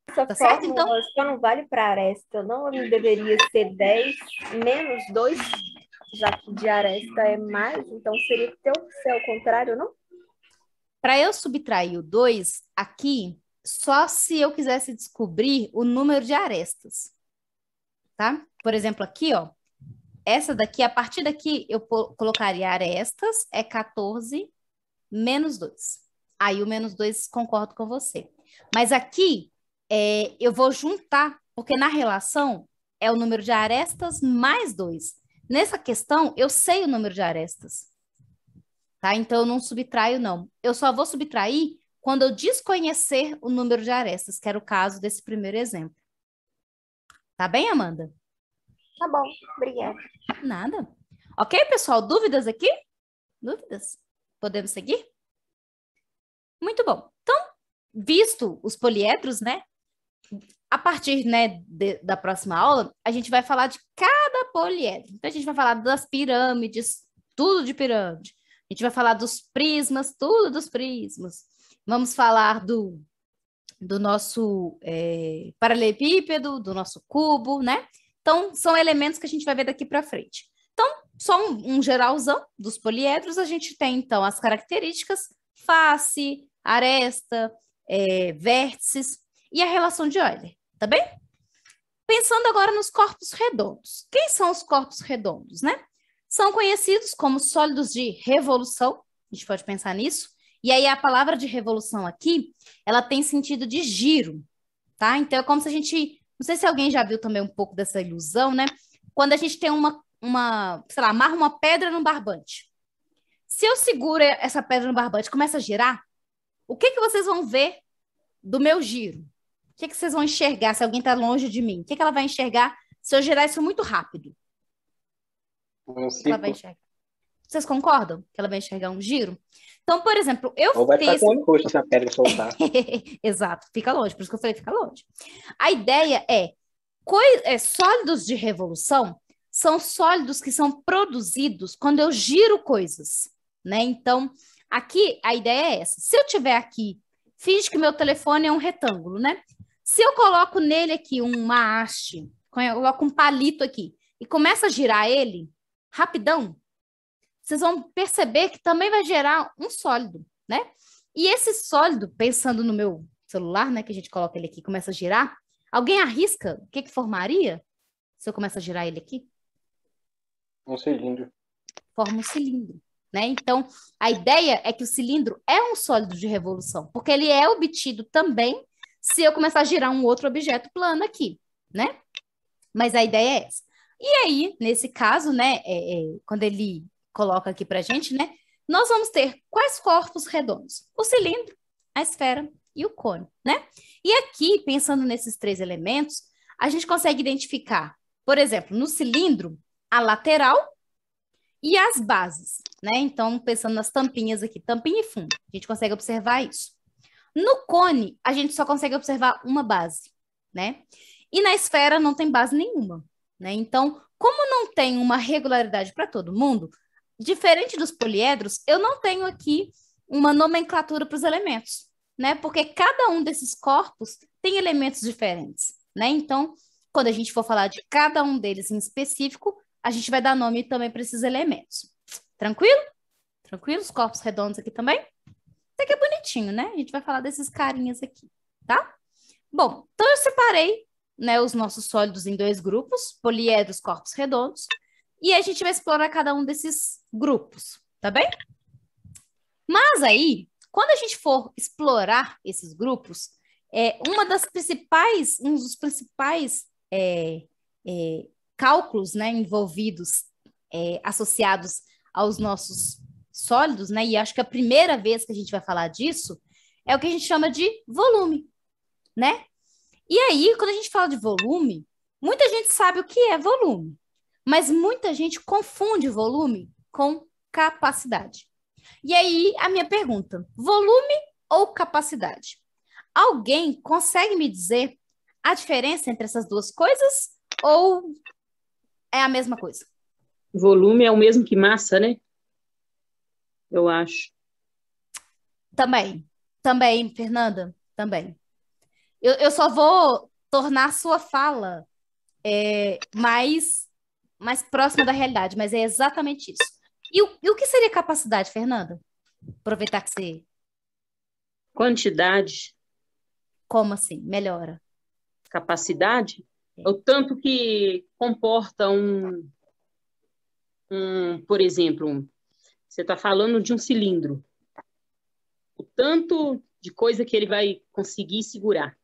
Essa tá certo, então? não vale para aresta, não? deveria ser 10 menos 2 já que de aresta é mais, então seria que teu contrário, não? Para eu subtrair o 2 aqui, só se eu quisesse descobrir o número de arestas, tá? Por exemplo, aqui, ó, essa daqui, a partir daqui, eu colocaria arestas, é 14 menos 2. Aí o menos 2 concordo com você. Mas aqui, é, eu vou juntar, porque na relação é o número de arestas mais 2. Nessa questão, eu sei o número de arestas. Tá? Então, eu não subtraio, não. Eu só vou subtrair quando eu desconhecer o número de arestas, que era o caso desse primeiro exemplo. Tá bem, Amanda? Tá bom, obrigada. Nada. Ok, pessoal? Dúvidas aqui? Dúvidas? Podemos seguir? Muito bom. Então, visto os poliedros, né? a partir né, de, da próxima aula, a gente vai falar de cada poliedro. Então, a gente vai falar das pirâmides, tudo de pirâmide. A gente vai falar dos prismas, tudo dos prismas. Vamos falar do, do nosso é, paralelepípedo, do nosso cubo, né? Então, são elementos que a gente vai ver daqui para frente. Então, só um, um geralzão dos poliedros, a gente tem, então, as características face, aresta, é, vértices e a relação de Euler tá bem? Pensando agora nos corpos redondos. Quem são os corpos redondos, né? São conhecidos como sólidos de revolução, a gente pode pensar nisso. E aí a palavra de revolução aqui, ela tem sentido de giro, tá? Então é como se a gente, não sei se alguém já viu também um pouco dessa ilusão, né? Quando a gente tem uma uma, sei lá, amarra uma pedra num barbante. Se eu seguro essa pedra no barbante e começa a girar, o que, que vocês vão ver do meu giro? O que, que vocês vão enxergar se alguém está longe de mim? O que, que ela vai enxergar se eu gerar isso muito rápido? Um ela vai enxergar. Vocês concordam que ela vai enxergar um giro? Então, por exemplo, eu Ou vai ficar fiz... com encosto se a pele soltar. [LAUGHS] Exato, fica longe, por isso que eu falei fica longe. A ideia é, é sólidos de revolução são sólidos que são produzidos quando eu giro coisas, né? Então, aqui a ideia é essa. Se eu tiver aqui, finge que meu telefone é um retângulo, né? Se eu coloco nele aqui uma haste, coloco um palito aqui e começa a girar ele, rapidão, vocês vão perceber que também vai gerar um sólido, né? E esse sólido, pensando no meu celular, né, que a gente coloca ele aqui e começa a girar, alguém arrisca o que, que formaria se eu começar a girar ele aqui? Um cilindro. Forma um cilindro. Né? Então, a ideia é que o cilindro é um sólido de revolução, porque ele é obtido também se eu começar a girar um outro objeto plano aqui, né? Mas a ideia é essa. E aí, nesse caso, né, é, é, quando ele coloca aqui para gente, né, nós vamos ter quais corpos redondos? O cilindro, a esfera e o cone, né? E aqui, pensando nesses três elementos, a gente consegue identificar, por exemplo, no cilindro, a lateral e as bases, né? Então, pensando nas tampinhas aqui, tampinha e fundo, a gente consegue observar isso. No cone, a gente só consegue observar uma base, né? E na esfera não tem base nenhuma, né? Então, como não tem uma regularidade para todo mundo, diferente dos poliedros, eu não tenho aqui uma nomenclatura para os elementos, né? Porque cada um desses corpos tem elementos diferentes, né? Então, quando a gente for falar de cada um deles em específico, a gente vai dar nome também para esses elementos. Tranquilo? Tranquilo? Os corpos redondos aqui também? Até que é bonitinho, né? A gente vai falar desses carinhas aqui, tá? Bom, então eu separei né, os nossos sólidos em dois grupos, poliedros, corpos redondos, e a gente vai explorar cada um desses grupos, tá bem? Mas aí, quando a gente for explorar esses grupos, é, uma das principais, um dos principais é, é, cálculos né, envolvidos, é, associados aos nossos sólidos, né? E acho que a primeira vez que a gente vai falar disso é o que a gente chama de volume, né? E aí, quando a gente fala de volume, muita gente sabe o que é volume, mas muita gente confunde volume com capacidade. E aí, a minha pergunta: volume ou capacidade? Alguém consegue me dizer a diferença entre essas duas coisas ou é a mesma coisa? Volume é o mesmo que massa, né? eu acho. Também, também, Fernanda, também. Eu, eu só vou tornar sua fala é, mais, mais próxima da realidade, mas é exatamente isso. E o, e o que seria capacidade, Fernanda? Aproveitar que você. Quantidade. Como assim? Melhora. Capacidade? É. O tanto que comporta um, um por exemplo, um você está falando de um cilindro. O tanto de coisa que ele vai conseguir segurar.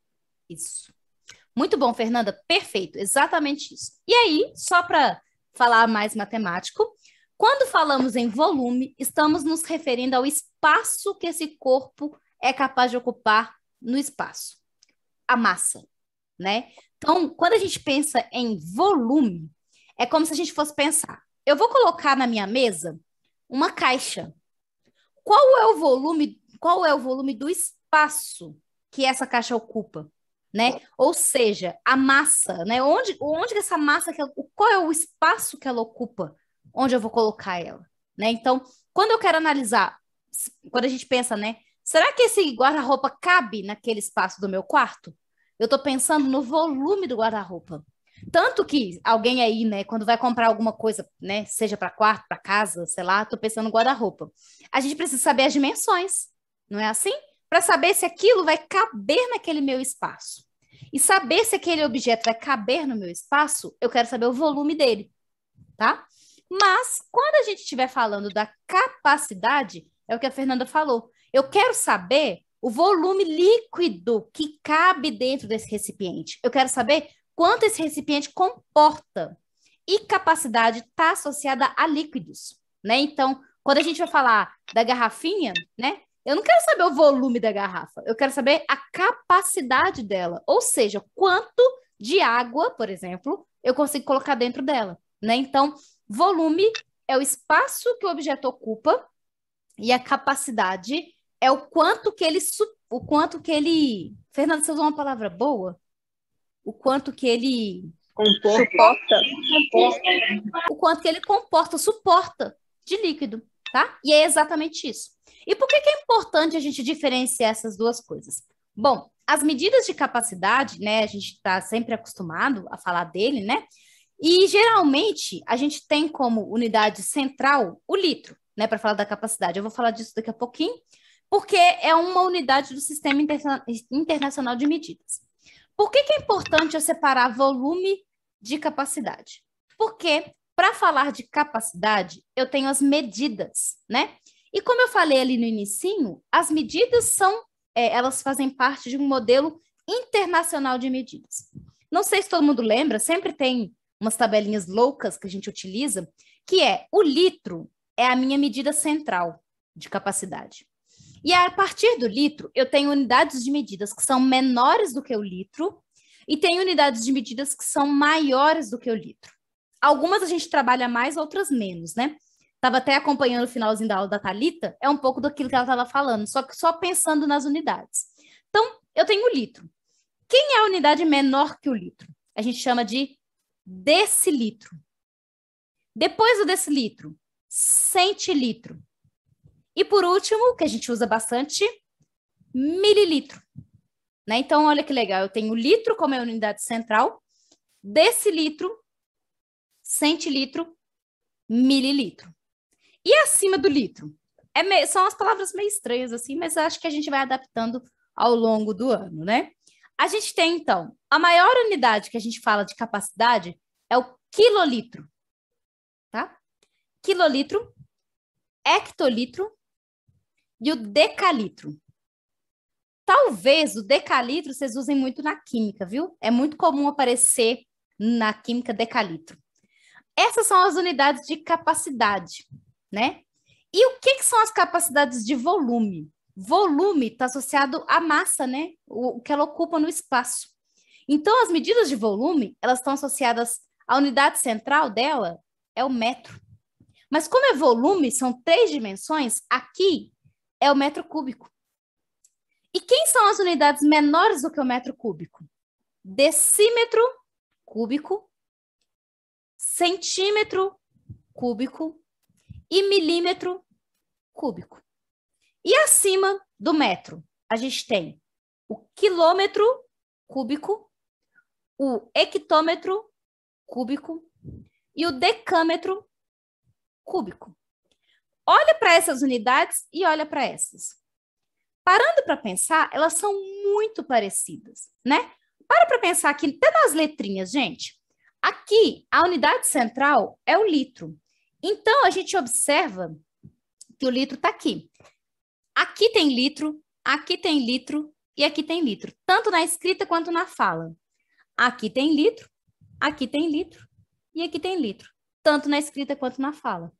Isso. Muito bom, Fernanda. Perfeito. Exatamente isso. E aí, só para falar mais matemático, quando falamos em volume, estamos nos referindo ao espaço que esse corpo é capaz de ocupar no espaço, a massa, né? Então, quando a gente pensa em volume, é como se a gente fosse pensar: eu vou colocar na minha mesa uma caixa. Qual é o volume, qual é o volume do espaço que essa caixa ocupa? Né? Ou seja, a massa, né? Onde, onde essa massa, que qual é o espaço que ela ocupa? Onde eu vou colocar ela, né? Então, quando eu quero analisar, quando a gente pensa, né? Será que esse guarda-roupa cabe naquele espaço do meu quarto? Eu estou pensando no volume do guarda-roupa. Tanto que alguém aí, né, quando vai comprar alguma coisa, né, seja para quarto, para casa, sei lá, tô pensando no guarda-roupa. A gente precisa saber as dimensões, não é assim? Para saber se aquilo vai caber naquele meu espaço. E saber se aquele objeto vai caber no meu espaço, eu quero saber o volume dele, tá? Mas quando a gente estiver falando da capacidade, é o que a Fernanda falou. Eu quero saber o volume líquido que cabe dentro desse recipiente. Eu quero saber quanto esse recipiente comporta. E capacidade está associada a líquidos, né? Então, quando a gente vai falar da garrafinha, né? Eu não quero saber o volume da garrafa, eu quero saber a capacidade dela, ou seja, quanto de água, por exemplo, eu consigo colocar dentro dela, né? Então, volume é o espaço que o objeto ocupa e a capacidade é o quanto que ele o quanto que ele Fernando, você usou uma palavra boa? o quanto que ele comporta, suporta, comporta, o quanto que ele comporta, suporta de líquido, tá? E é exatamente isso. E por que, que é importante a gente diferenciar essas duas coisas? Bom, as medidas de capacidade, né? A gente está sempre acostumado a falar dele, né? E geralmente a gente tem como unidade central o litro, né? Para falar da capacidade. Eu vou falar disso daqui a pouquinho, porque é uma unidade do Sistema Interna Internacional de Medidas. Por que, que é importante eu separar volume de capacidade? Porque para falar de capacidade, eu tenho as medidas, né? E como eu falei ali no inicinho, as medidas são, é, elas fazem parte de um modelo internacional de medidas. Não sei se todo mundo lembra, sempre tem umas tabelinhas loucas que a gente utiliza, que é o litro é a minha medida central de capacidade. E a partir do litro, eu tenho unidades de medidas que são menores do que o litro e tem unidades de medidas que são maiores do que o litro. Algumas a gente trabalha mais, outras menos, né? Estava até acompanhando o finalzinho da aula da Talita, é um pouco daquilo que ela estava falando, só que só pensando nas unidades. Então, eu tenho o litro. Quem é a unidade menor que o litro? A gente chama de decilitro. Depois do decilitro, centilitro. E por último, que a gente usa bastante, mililitro. Né? Então, olha que legal, eu tenho litro como a unidade central, desse litro, centilitro, mililitro. E acima do litro? É são as palavras meio estranhas assim, mas acho que a gente vai adaptando ao longo do ano, né? A gente tem, então, a maior unidade que a gente fala de capacidade é o quilolitro, tá? Quilolitro, hectolitro, e o decalitro. Talvez o decalitro vocês usem muito na química, viu? É muito comum aparecer na química decalitro. Essas são as unidades de capacidade, né? E o que, que são as capacidades de volume? Volume está associado à massa, né? O que ela ocupa no espaço. Então, as medidas de volume, elas estão associadas à unidade central dela, é o metro. Mas como é volume, são três dimensões, aqui é o metro cúbico. E quem são as unidades menores do que o metro cúbico? Decímetro cúbico, centímetro cúbico e milímetro cúbico. E acima do metro, a gente tem o quilômetro cúbico, o hectômetro cúbico e o decâmetro cúbico. Olha para essas unidades e olha para essas. Parando para pensar, elas são muito parecidas, né? Para para pensar aqui, até nas letrinhas, gente. Aqui, a unidade central é o litro. Então, a gente observa que o litro está aqui. Aqui tem litro, aqui tem litro e aqui tem litro, tanto na escrita quanto na fala. Aqui tem litro, aqui tem litro e aqui tem litro, tanto na escrita quanto na fala.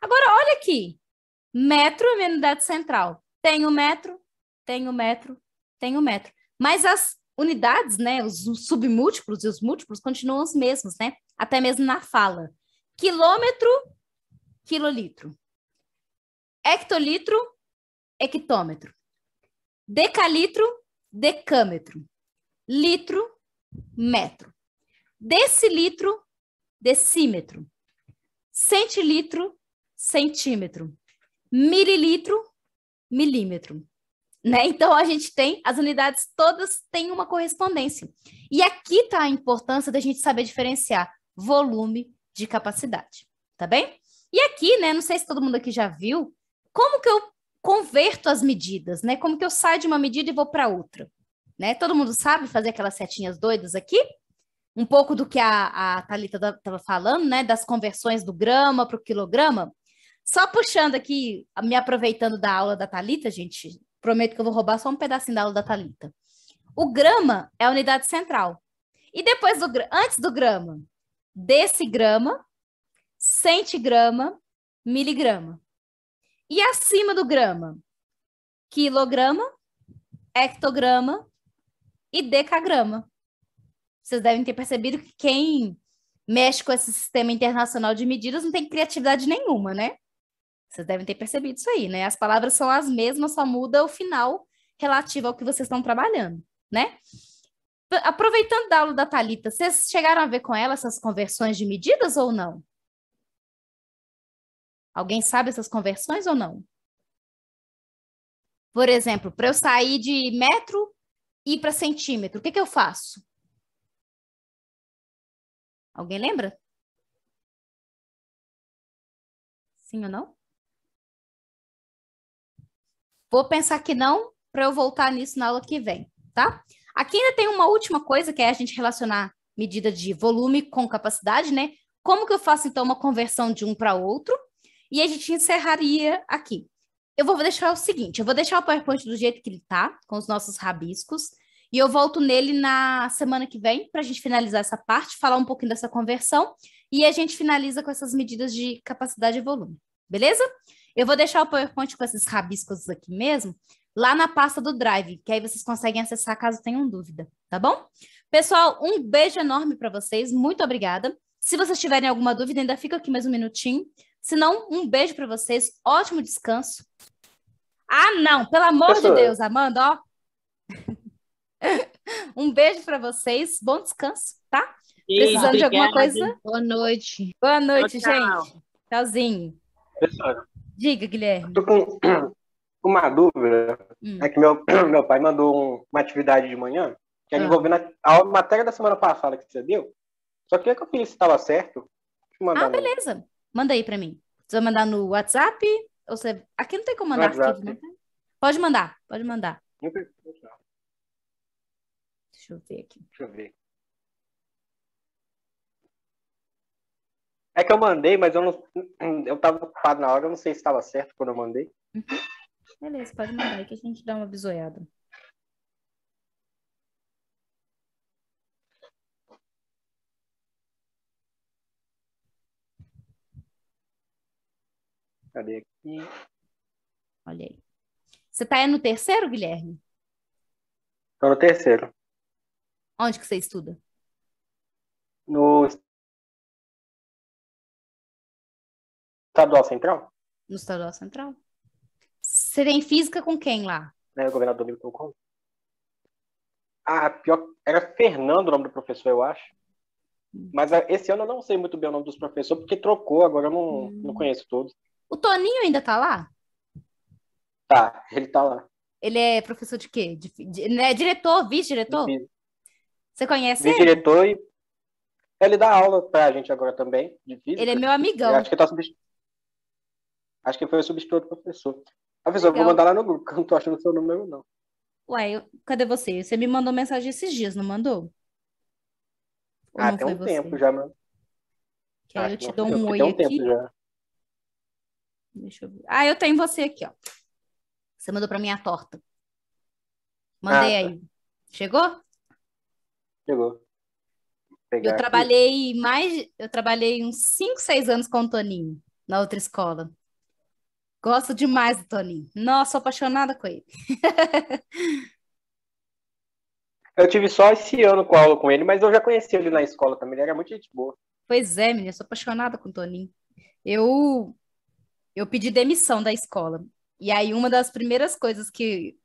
Agora, olha aqui. Metro é minha unidade central. Tem o metro, tem o metro, tem o metro. Mas as unidades, né, os submúltiplos e os múltiplos continuam os mesmos, né? Até mesmo na fala. Quilômetro, quilolitro. Hectolitro, hectômetro. Decalitro, decâmetro. Litro, metro. Decilitro, decímetro. Centilitro, centímetro, mililitro, milímetro. Né? Então, a gente tem, as unidades todas têm uma correspondência. E aqui está a importância da gente saber diferenciar volume de capacidade, tá bem? E aqui, né, não sei se todo mundo aqui já viu, como que eu converto as medidas, né? Como que eu saio de uma medida e vou para outra, né? Todo mundo sabe fazer aquelas setinhas doidas aqui? Um pouco do que a, a Thalita estava falando, né? Das conversões do grama para o quilograma. Só puxando aqui, me aproveitando da aula da Talita, gente, prometo que eu vou roubar só um pedacinho da aula da Talita. O grama é a unidade central. E depois do antes do grama, decigrama, centigrama, miligrama. E acima do grama, quilograma, hectograma e decagrama. Vocês devem ter percebido que quem mexe com esse sistema internacional de medidas não tem criatividade nenhuma, né? Vocês devem ter percebido isso aí, né? As palavras são as mesmas, só muda o final relativo ao que vocês estão trabalhando, né? Aproveitando da aula da Talita, vocês chegaram a ver com ela essas conversões de medidas ou não? Alguém sabe essas conversões ou não? Por exemplo, para eu sair de metro e ir para centímetro, o que, que eu faço? Alguém lembra? Sim ou não? Vou pensar que não, para eu voltar nisso na aula que vem, tá? Aqui ainda tem uma última coisa, que é a gente relacionar medida de volume com capacidade, né? Como que eu faço, então, uma conversão de um para outro? E a gente encerraria aqui. Eu vou deixar o seguinte, eu vou deixar o PowerPoint do jeito que ele tá, com os nossos rabiscos, e eu volto nele na semana que vem para a gente finalizar essa parte, falar um pouquinho dessa conversão, e a gente finaliza com essas medidas de capacidade e volume, beleza? Eu vou deixar o PowerPoint com esses rabiscos aqui mesmo, lá na pasta do Drive, que aí vocês conseguem acessar caso tenham dúvida, tá bom? Pessoal, um beijo enorme para vocês, muito obrigada. Se vocês tiverem alguma dúvida, ainda fica aqui mais um minutinho. Se não, um beijo para vocês, ótimo descanso. Ah, não, pelo amor Pessoa. de Deus, Amanda, ó. [LAUGHS] um beijo para vocês, bom descanso, tá? Isso, Precisando obrigada. de alguma coisa? Boa noite. Boa noite, tchau, gente. Tchau. Tchauzinho. Pessoal. Diga, Guilherme. Estou com [CLEARS THROAT] uma dúvida. Hum. É que meu, [CLEARS THROAT] meu pai mandou uma atividade de manhã, que é ah. envolvendo a, a, matéria da semana passada que você deu. Só que é que eu fiz se estava certo. Ah, beleza. Manda aí para mim. Você vai mandar no WhatsApp? Ou você... Aqui não tem como mandar arquivo, né? Pode mandar, pode mandar. Deixa eu ver aqui. Deixa eu ver. É que eu mandei, mas eu não. Hum, eu tava ocupado na hora, eu não sei se estava certo quando eu mandei. Uhum. Beleza, pode mandar aí que a gente dá uma bisoiada. Cadê aqui? Olha aí. Você tá no terceiro, Guilherme? Tô no terceiro. Onde que você estuda? No Estadual Central? No Estadual Central. Você tem física com quem lá? É o governador Milton Conde. Ah, pior, era Fernando o nome do professor, eu acho. Hum. Mas ah, esse ano eu não sei muito bem o nome dos professores, porque trocou, agora eu não, hum. não conheço todos. O Toninho ainda tá lá? Tá, ele tá lá. Ele é professor de quê? De, de, né, diretor, vice-diretor? Você conhece vice -diretor ele? Diretor e ele dá aula pra gente agora também, de física. Ele é meu amigão. Eu acho que tá substituindo. Acho que foi o substituto do professor. A Legal. vou mandar lá no grupo, não tô achando seu número, não. Ué, cadê você? Você me mandou mensagem esses dias, não mandou? Ou ah, não tem um você? tempo já, mano. Que aí eu te dou um oi um aqui. Deixa eu ver. Ah, eu tenho você aqui, ó. Você mandou pra mim a torta. Mandei ah, tá. aí. Chegou? Chegou. eu trabalhei aqui. mais, eu trabalhei uns 5, 6 anos com o Toninho na outra escola. Gosto demais do Toninho. Nossa, apaixonada com ele. [LAUGHS] eu tive só esse ano com aula com ele, mas eu já conheci ele na escola também. Ele era muito gente boa. Pois é, menina, sou apaixonada com o Toninho. Eu, eu pedi demissão da escola. E aí, uma das primeiras coisas que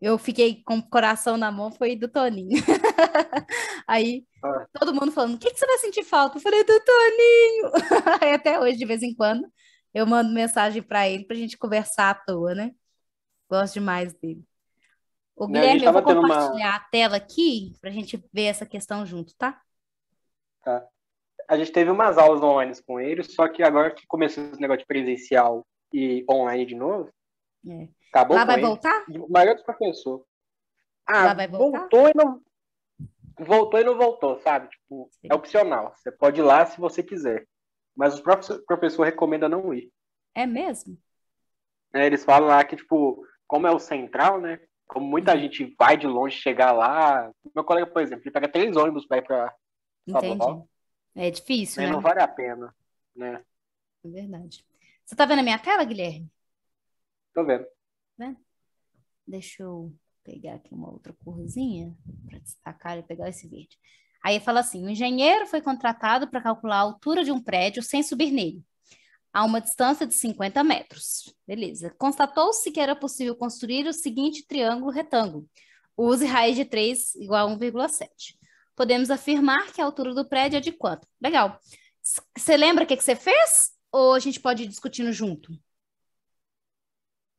eu fiquei com o coração na mão foi do Toninho. [LAUGHS] aí ah. todo mundo falando: o que, que, você vai sentir falta? Eu falei: do Toninho. [LAUGHS] aí até hoje, de vez em quando, eu mando mensagem para ele para a gente conversar à toa, né? Gosto demais dele. O Guilherme, eu vou compartilhar uma... a tela aqui para a gente ver essa questão junto, tá? Tá. A gente teve umas aulas online com ele, só que agora que começou esse negócio de presencial e online de novo, é. acabou Lá vai ele. voltar? O maior dos professores. Ah, Lá vai voltou e não... Voltou e não voltou, sabe? Tipo, é opcional. Você pode ir lá se você quiser. Mas o próprio professor recomenda não ir. É mesmo? É, eles falam lá que, tipo, como é o central, né? Como muita uhum. gente vai de longe chegar lá. Meu colega, por exemplo, ele pega três ônibus para ir para Entendi. É difícil, né? Não vale a pena, né? É verdade. Você tá vendo a minha tela, Guilherme? Tô vendo. Né? Deixa eu pegar aqui uma outra corzinha para destacar e pegar esse verde. Aí fala assim: o engenheiro foi contratado para calcular a altura de um prédio sem subir nele, a uma distância de 50 metros. Beleza. Constatou-se que era possível construir o seguinte triângulo retângulo. Use raiz de 3 igual a 1,7. Podemos afirmar que a altura do prédio é de quanto? Legal. Você lembra o que, que você fez? Ou a gente pode ir discutindo junto?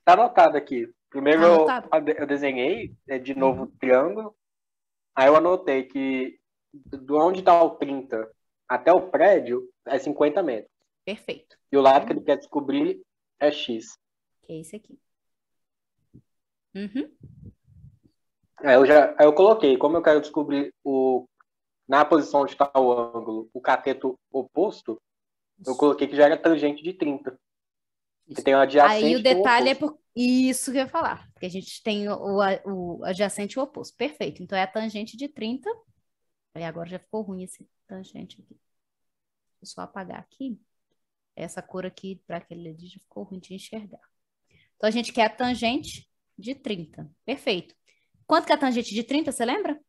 Tá anotado aqui. Primeiro tá anotado. Eu, eu, desenhei né, de uhum. novo o uhum. triângulo. Aí eu anotei que do onde está o 30 até o prédio é 50 metros. Perfeito. E o lado que ele quer descobrir é X. Que é esse aqui. Uhum. Aí eu já eu coloquei, como eu quero descobrir o na posição onde está o ângulo, o cateto oposto, Isso. eu coloquei que já era tangente de 30. Isso. Que tem o adjacente Aí o detalhe o é por... isso que eu ia falar, porque a gente tem o, o adjacente e o oposto. Perfeito. Então é a tangente de 30 Aí agora já ficou ruim esse tangente aqui. Vou só apagar aqui. Essa cor aqui, para aquele ali, já ficou ruim de enxergar. Então, a gente quer a tangente de 30. Perfeito. Quanto que é a tangente de 30, você lembra?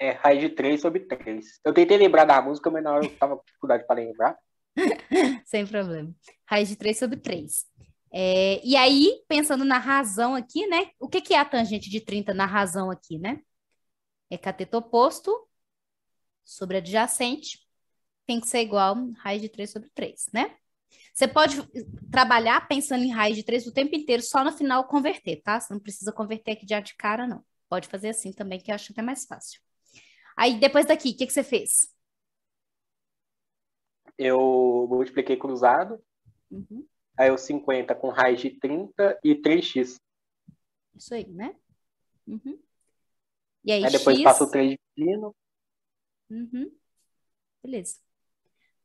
É raiz de 3 sobre 3. Eu tentei lembrar da música, mas na hora eu tava com dificuldade para lembrar. [LAUGHS] Sem problema. Raiz de 3 sobre 3. É, e aí, pensando na razão aqui, né? O que, que é a tangente de 30 na razão aqui, né? é cateto oposto sobre adjacente, tem que ser igual raiz de 3 sobre 3, né? Você pode trabalhar pensando em raiz de 3 o tempo inteiro, só no final converter, tá? Você não precisa converter aqui de de cara, não. Pode fazer assim também, que eu acho até mais fácil. Aí, depois daqui, o que, que você fez? Eu multipliquei cruzado, uhum. aí o 50 com raiz de 30 e 3x. Isso aí, né? Uhum. E aí, aí depois X... passa o 3 divino. Uhum. Beleza.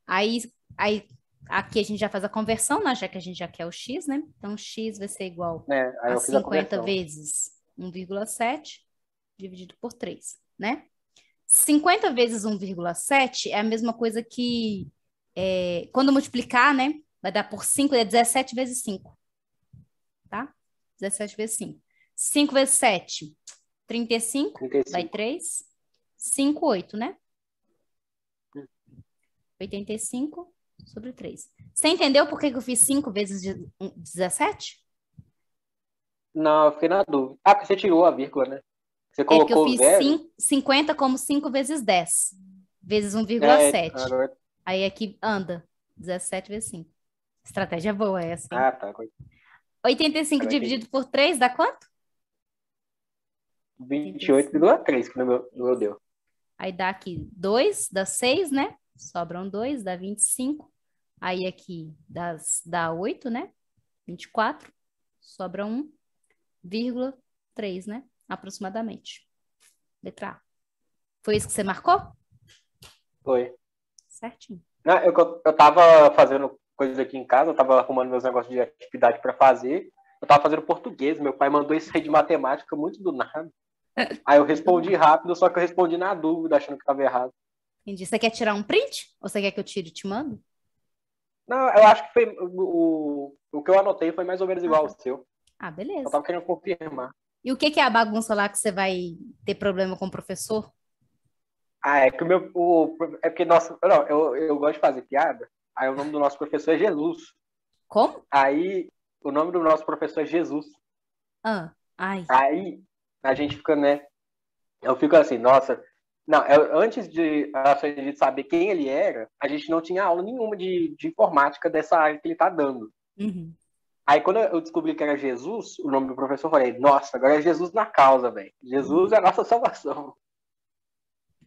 Aí, aí aqui a gente já faz a conversão, né? já que a gente já quer o x, né? Então, x vai ser igual é, a 50 a vezes 1,7 dividido por 3, né? 50 vezes 1,7 é a mesma coisa que é, quando multiplicar, né? Vai dar por 5, é 17 vezes 5, tá? 17 vezes 5. 5 vezes 7, 35, 35. vai 3. 5, 8, né? 85 sobre 3. Você entendeu por que eu fiz 5 vezes 17? Não, eu fiquei na dúvida. Ah, porque você tirou a vírgula, né? Você colocou é que eu fiz 5, 50 como 5 vezes 10, vezes 1,7. É, agora... Aí aqui é anda, 17 vezes 5. Estratégia boa essa. Hein? Ah, tá. 85 agora dividido por 3 dá quanto? 28,3 que no meu, no meu deu. Aí dá aqui 2, dá 6, né? Sobram 2, dá 25. Aí aqui das, dá 8, né? 24. Sobra 1,3, né? Aproximadamente. Letra A. Foi isso que você marcou? Foi. Certinho. Não, eu, eu tava fazendo coisas aqui em casa, eu tava arrumando meus negócios de atividade para fazer. Eu tava fazendo português, meu pai mandou isso aí de matemática muito do nada. Aí eu respondi rápido, só que eu respondi na dúvida, achando que estava errado. Entendi. Você quer tirar um print? Ou você quer que eu tire e te mando? Não, eu acho que foi o, o que eu anotei foi mais ou menos igual ah, ao tá. seu. Ah, beleza. Eu tava querendo confirmar. E o que, que é a bagunça lá que você vai ter problema com o professor? Ah, é que o meu. O, é porque nosso. Não, eu, eu gosto de fazer piada. Aí o nome do nosso professor é Jesus. Como? Aí o nome do nosso professor é Jesus. Ah, ai. Aí a gente fica, né? Eu fico assim, nossa. Não, eu, antes de a gente saber quem ele era, a gente não tinha aula nenhuma de, de informática dessa área que ele está dando. Uhum. Aí quando eu descobri que era Jesus, o nome do professor, eu falei, nossa, agora é Jesus na causa, velho. Jesus é a nossa salvação.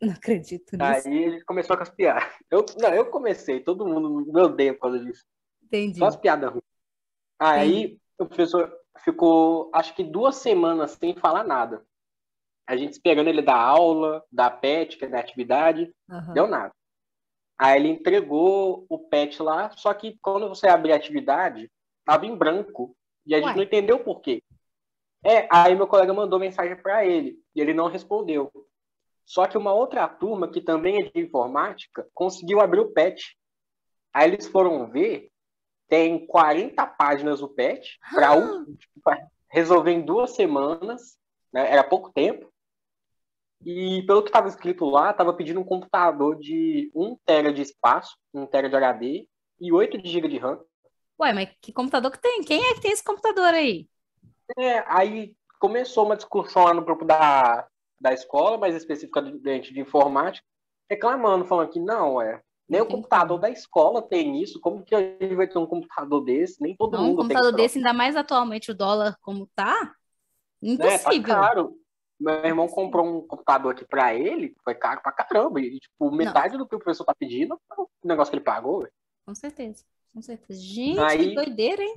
Não acredito nisso. Aí ele começou a caspiar. Eu, não, eu comecei, todo mundo me odeia por causa disso. Entendi. Só as piadas ruins. Aí Entendi. o professor, ficou acho que duas semanas sem falar nada. A gente esperando ele dar aula, dar pet, que é da atividade, uhum. deu nada. Aí ele entregou o pet lá, só que quando você abre a atividade, tava em branco. E a Ué. gente não entendeu por quê. É, aí meu colega mandou mensagem para ele, e ele não respondeu. Só que uma outra turma, que também é de informática, conseguiu abrir o pet. Aí eles foram ver, tem 40 páginas o patch para resolver em duas semanas, né? era pouco tempo. E pelo que estava escrito lá, estava pedindo um computador de 1 tera de espaço, 1 tera de HD e 8 de GB de RAM. Ué, mas que computador que tem? Quem é que tem esse computador aí? É, aí começou uma discussão lá no grupo da, da escola, mais especificamente de informática, reclamando, falando que não, é, nem o computador da escola tem isso. Como que a gente vai ter um computador desse? Nem todo Não, mundo um computador desse, ainda mais atualmente o dólar como tá. Impossível. É, tá caro. Meu irmão Sim. comprou um computador aqui para ele, foi caro pra caramba. E, tipo, metade Não. do que o professor tá pedindo é o negócio que ele pagou. Com certeza, com certeza. Gente, aí, que doideira, hein?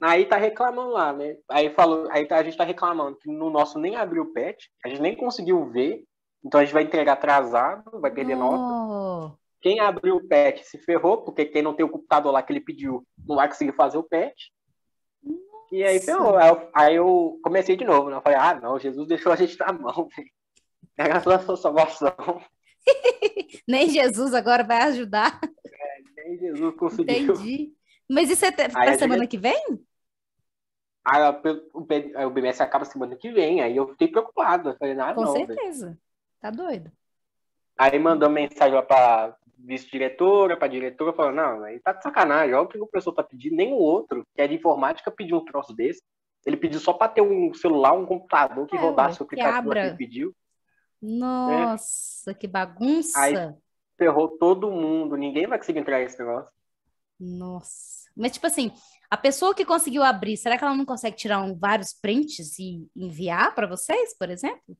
Aí tá reclamando lá, né? Aí falou, aí tá, a gente tá reclamando que no nosso nem abriu o patch, a gente nem conseguiu ver, então a gente vai entregar atrasado, vai perder oh. nota. Quem abriu o patch se ferrou, porque quem não tem o computador lá que ele pediu não vai conseguir fazer o patch. E aí ferrou. Aí eu, aí eu comecei de novo, né? Eu falei, ah, não, Jesus deixou a gente na mão, [LAUGHS] velho. É a sua salvação. [LAUGHS] nem Jesus agora vai ajudar. É, nem Jesus conseguiu. Entendi. Mas isso é para semana gente... que vem? Aí o BMS acaba semana que vem, aí eu fiquei preocupado. Eu falei, ah, Com não, certeza. Véio. Tá doido. Aí mandou mensagem lá pra, vice-diretora para diretora, falando, não, aí tá de sacanagem, olha o que o professor tá pedindo, nem o outro, que é de informática, pediu um troço desse. Ele pediu só para ter um celular, um computador que é, rodasse o aplicativo que, ele pediu. Nossa, é. que bagunça! Aí ferrou todo mundo, ninguém vai conseguir entrar nesse negócio. Nossa. Mas, tipo assim, a pessoa que conseguiu abrir, será que ela não consegue tirar um, vários prints e enviar para vocês, por exemplo?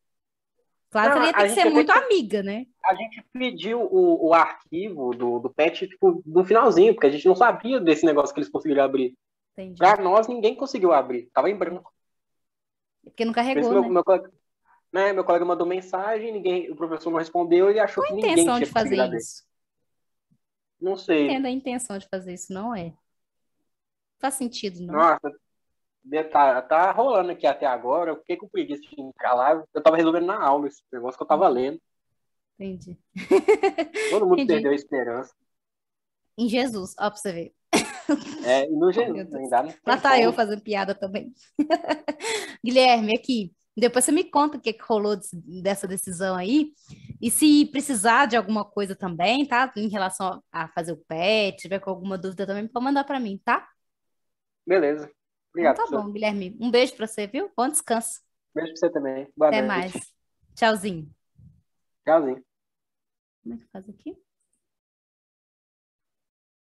Claro não, que teria que ser muito amiga, né? A gente pediu o, o arquivo do, do patch tipo, no finalzinho, porque a gente não sabia desse negócio que eles conseguiram abrir. Entendi. Pra nós, ninguém conseguiu abrir. Tava em branco. Porque não carregou, né? Meu, colega, né? meu colega mandou mensagem, ninguém, o professor não respondeu e achou Qual que ninguém tinha intenção de fazer isso? Não sei. Não entendo a intenção de fazer isso, não é. faz sentido, não. Nossa, né, tá, tá rolando aqui até agora, eu fiquei com preguiça de entrar lá, eu tava resolvendo na aula esse negócio que eu tava uhum. lendo. Entendi. Todo mundo Entendi. perdeu a esperança. Em Jesus, ó, pra você ver. É, e no Jesus oh, ainda. Lá tá eu fazendo piada também. [LAUGHS] Guilherme, aqui. Depois você me conta o que, que rolou dessa decisão aí. E se precisar de alguma coisa também, tá? Em relação a fazer o pet, tiver com alguma dúvida também, pode mandar para mim, tá? Beleza. Então Obrigado. Então, tá bom, Guilherme. Um beijo para você, viu? Bom descanso. Beijo para você também. Boa Até noite. mais. Tchauzinho. Tchauzinho. Como é que faz aqui?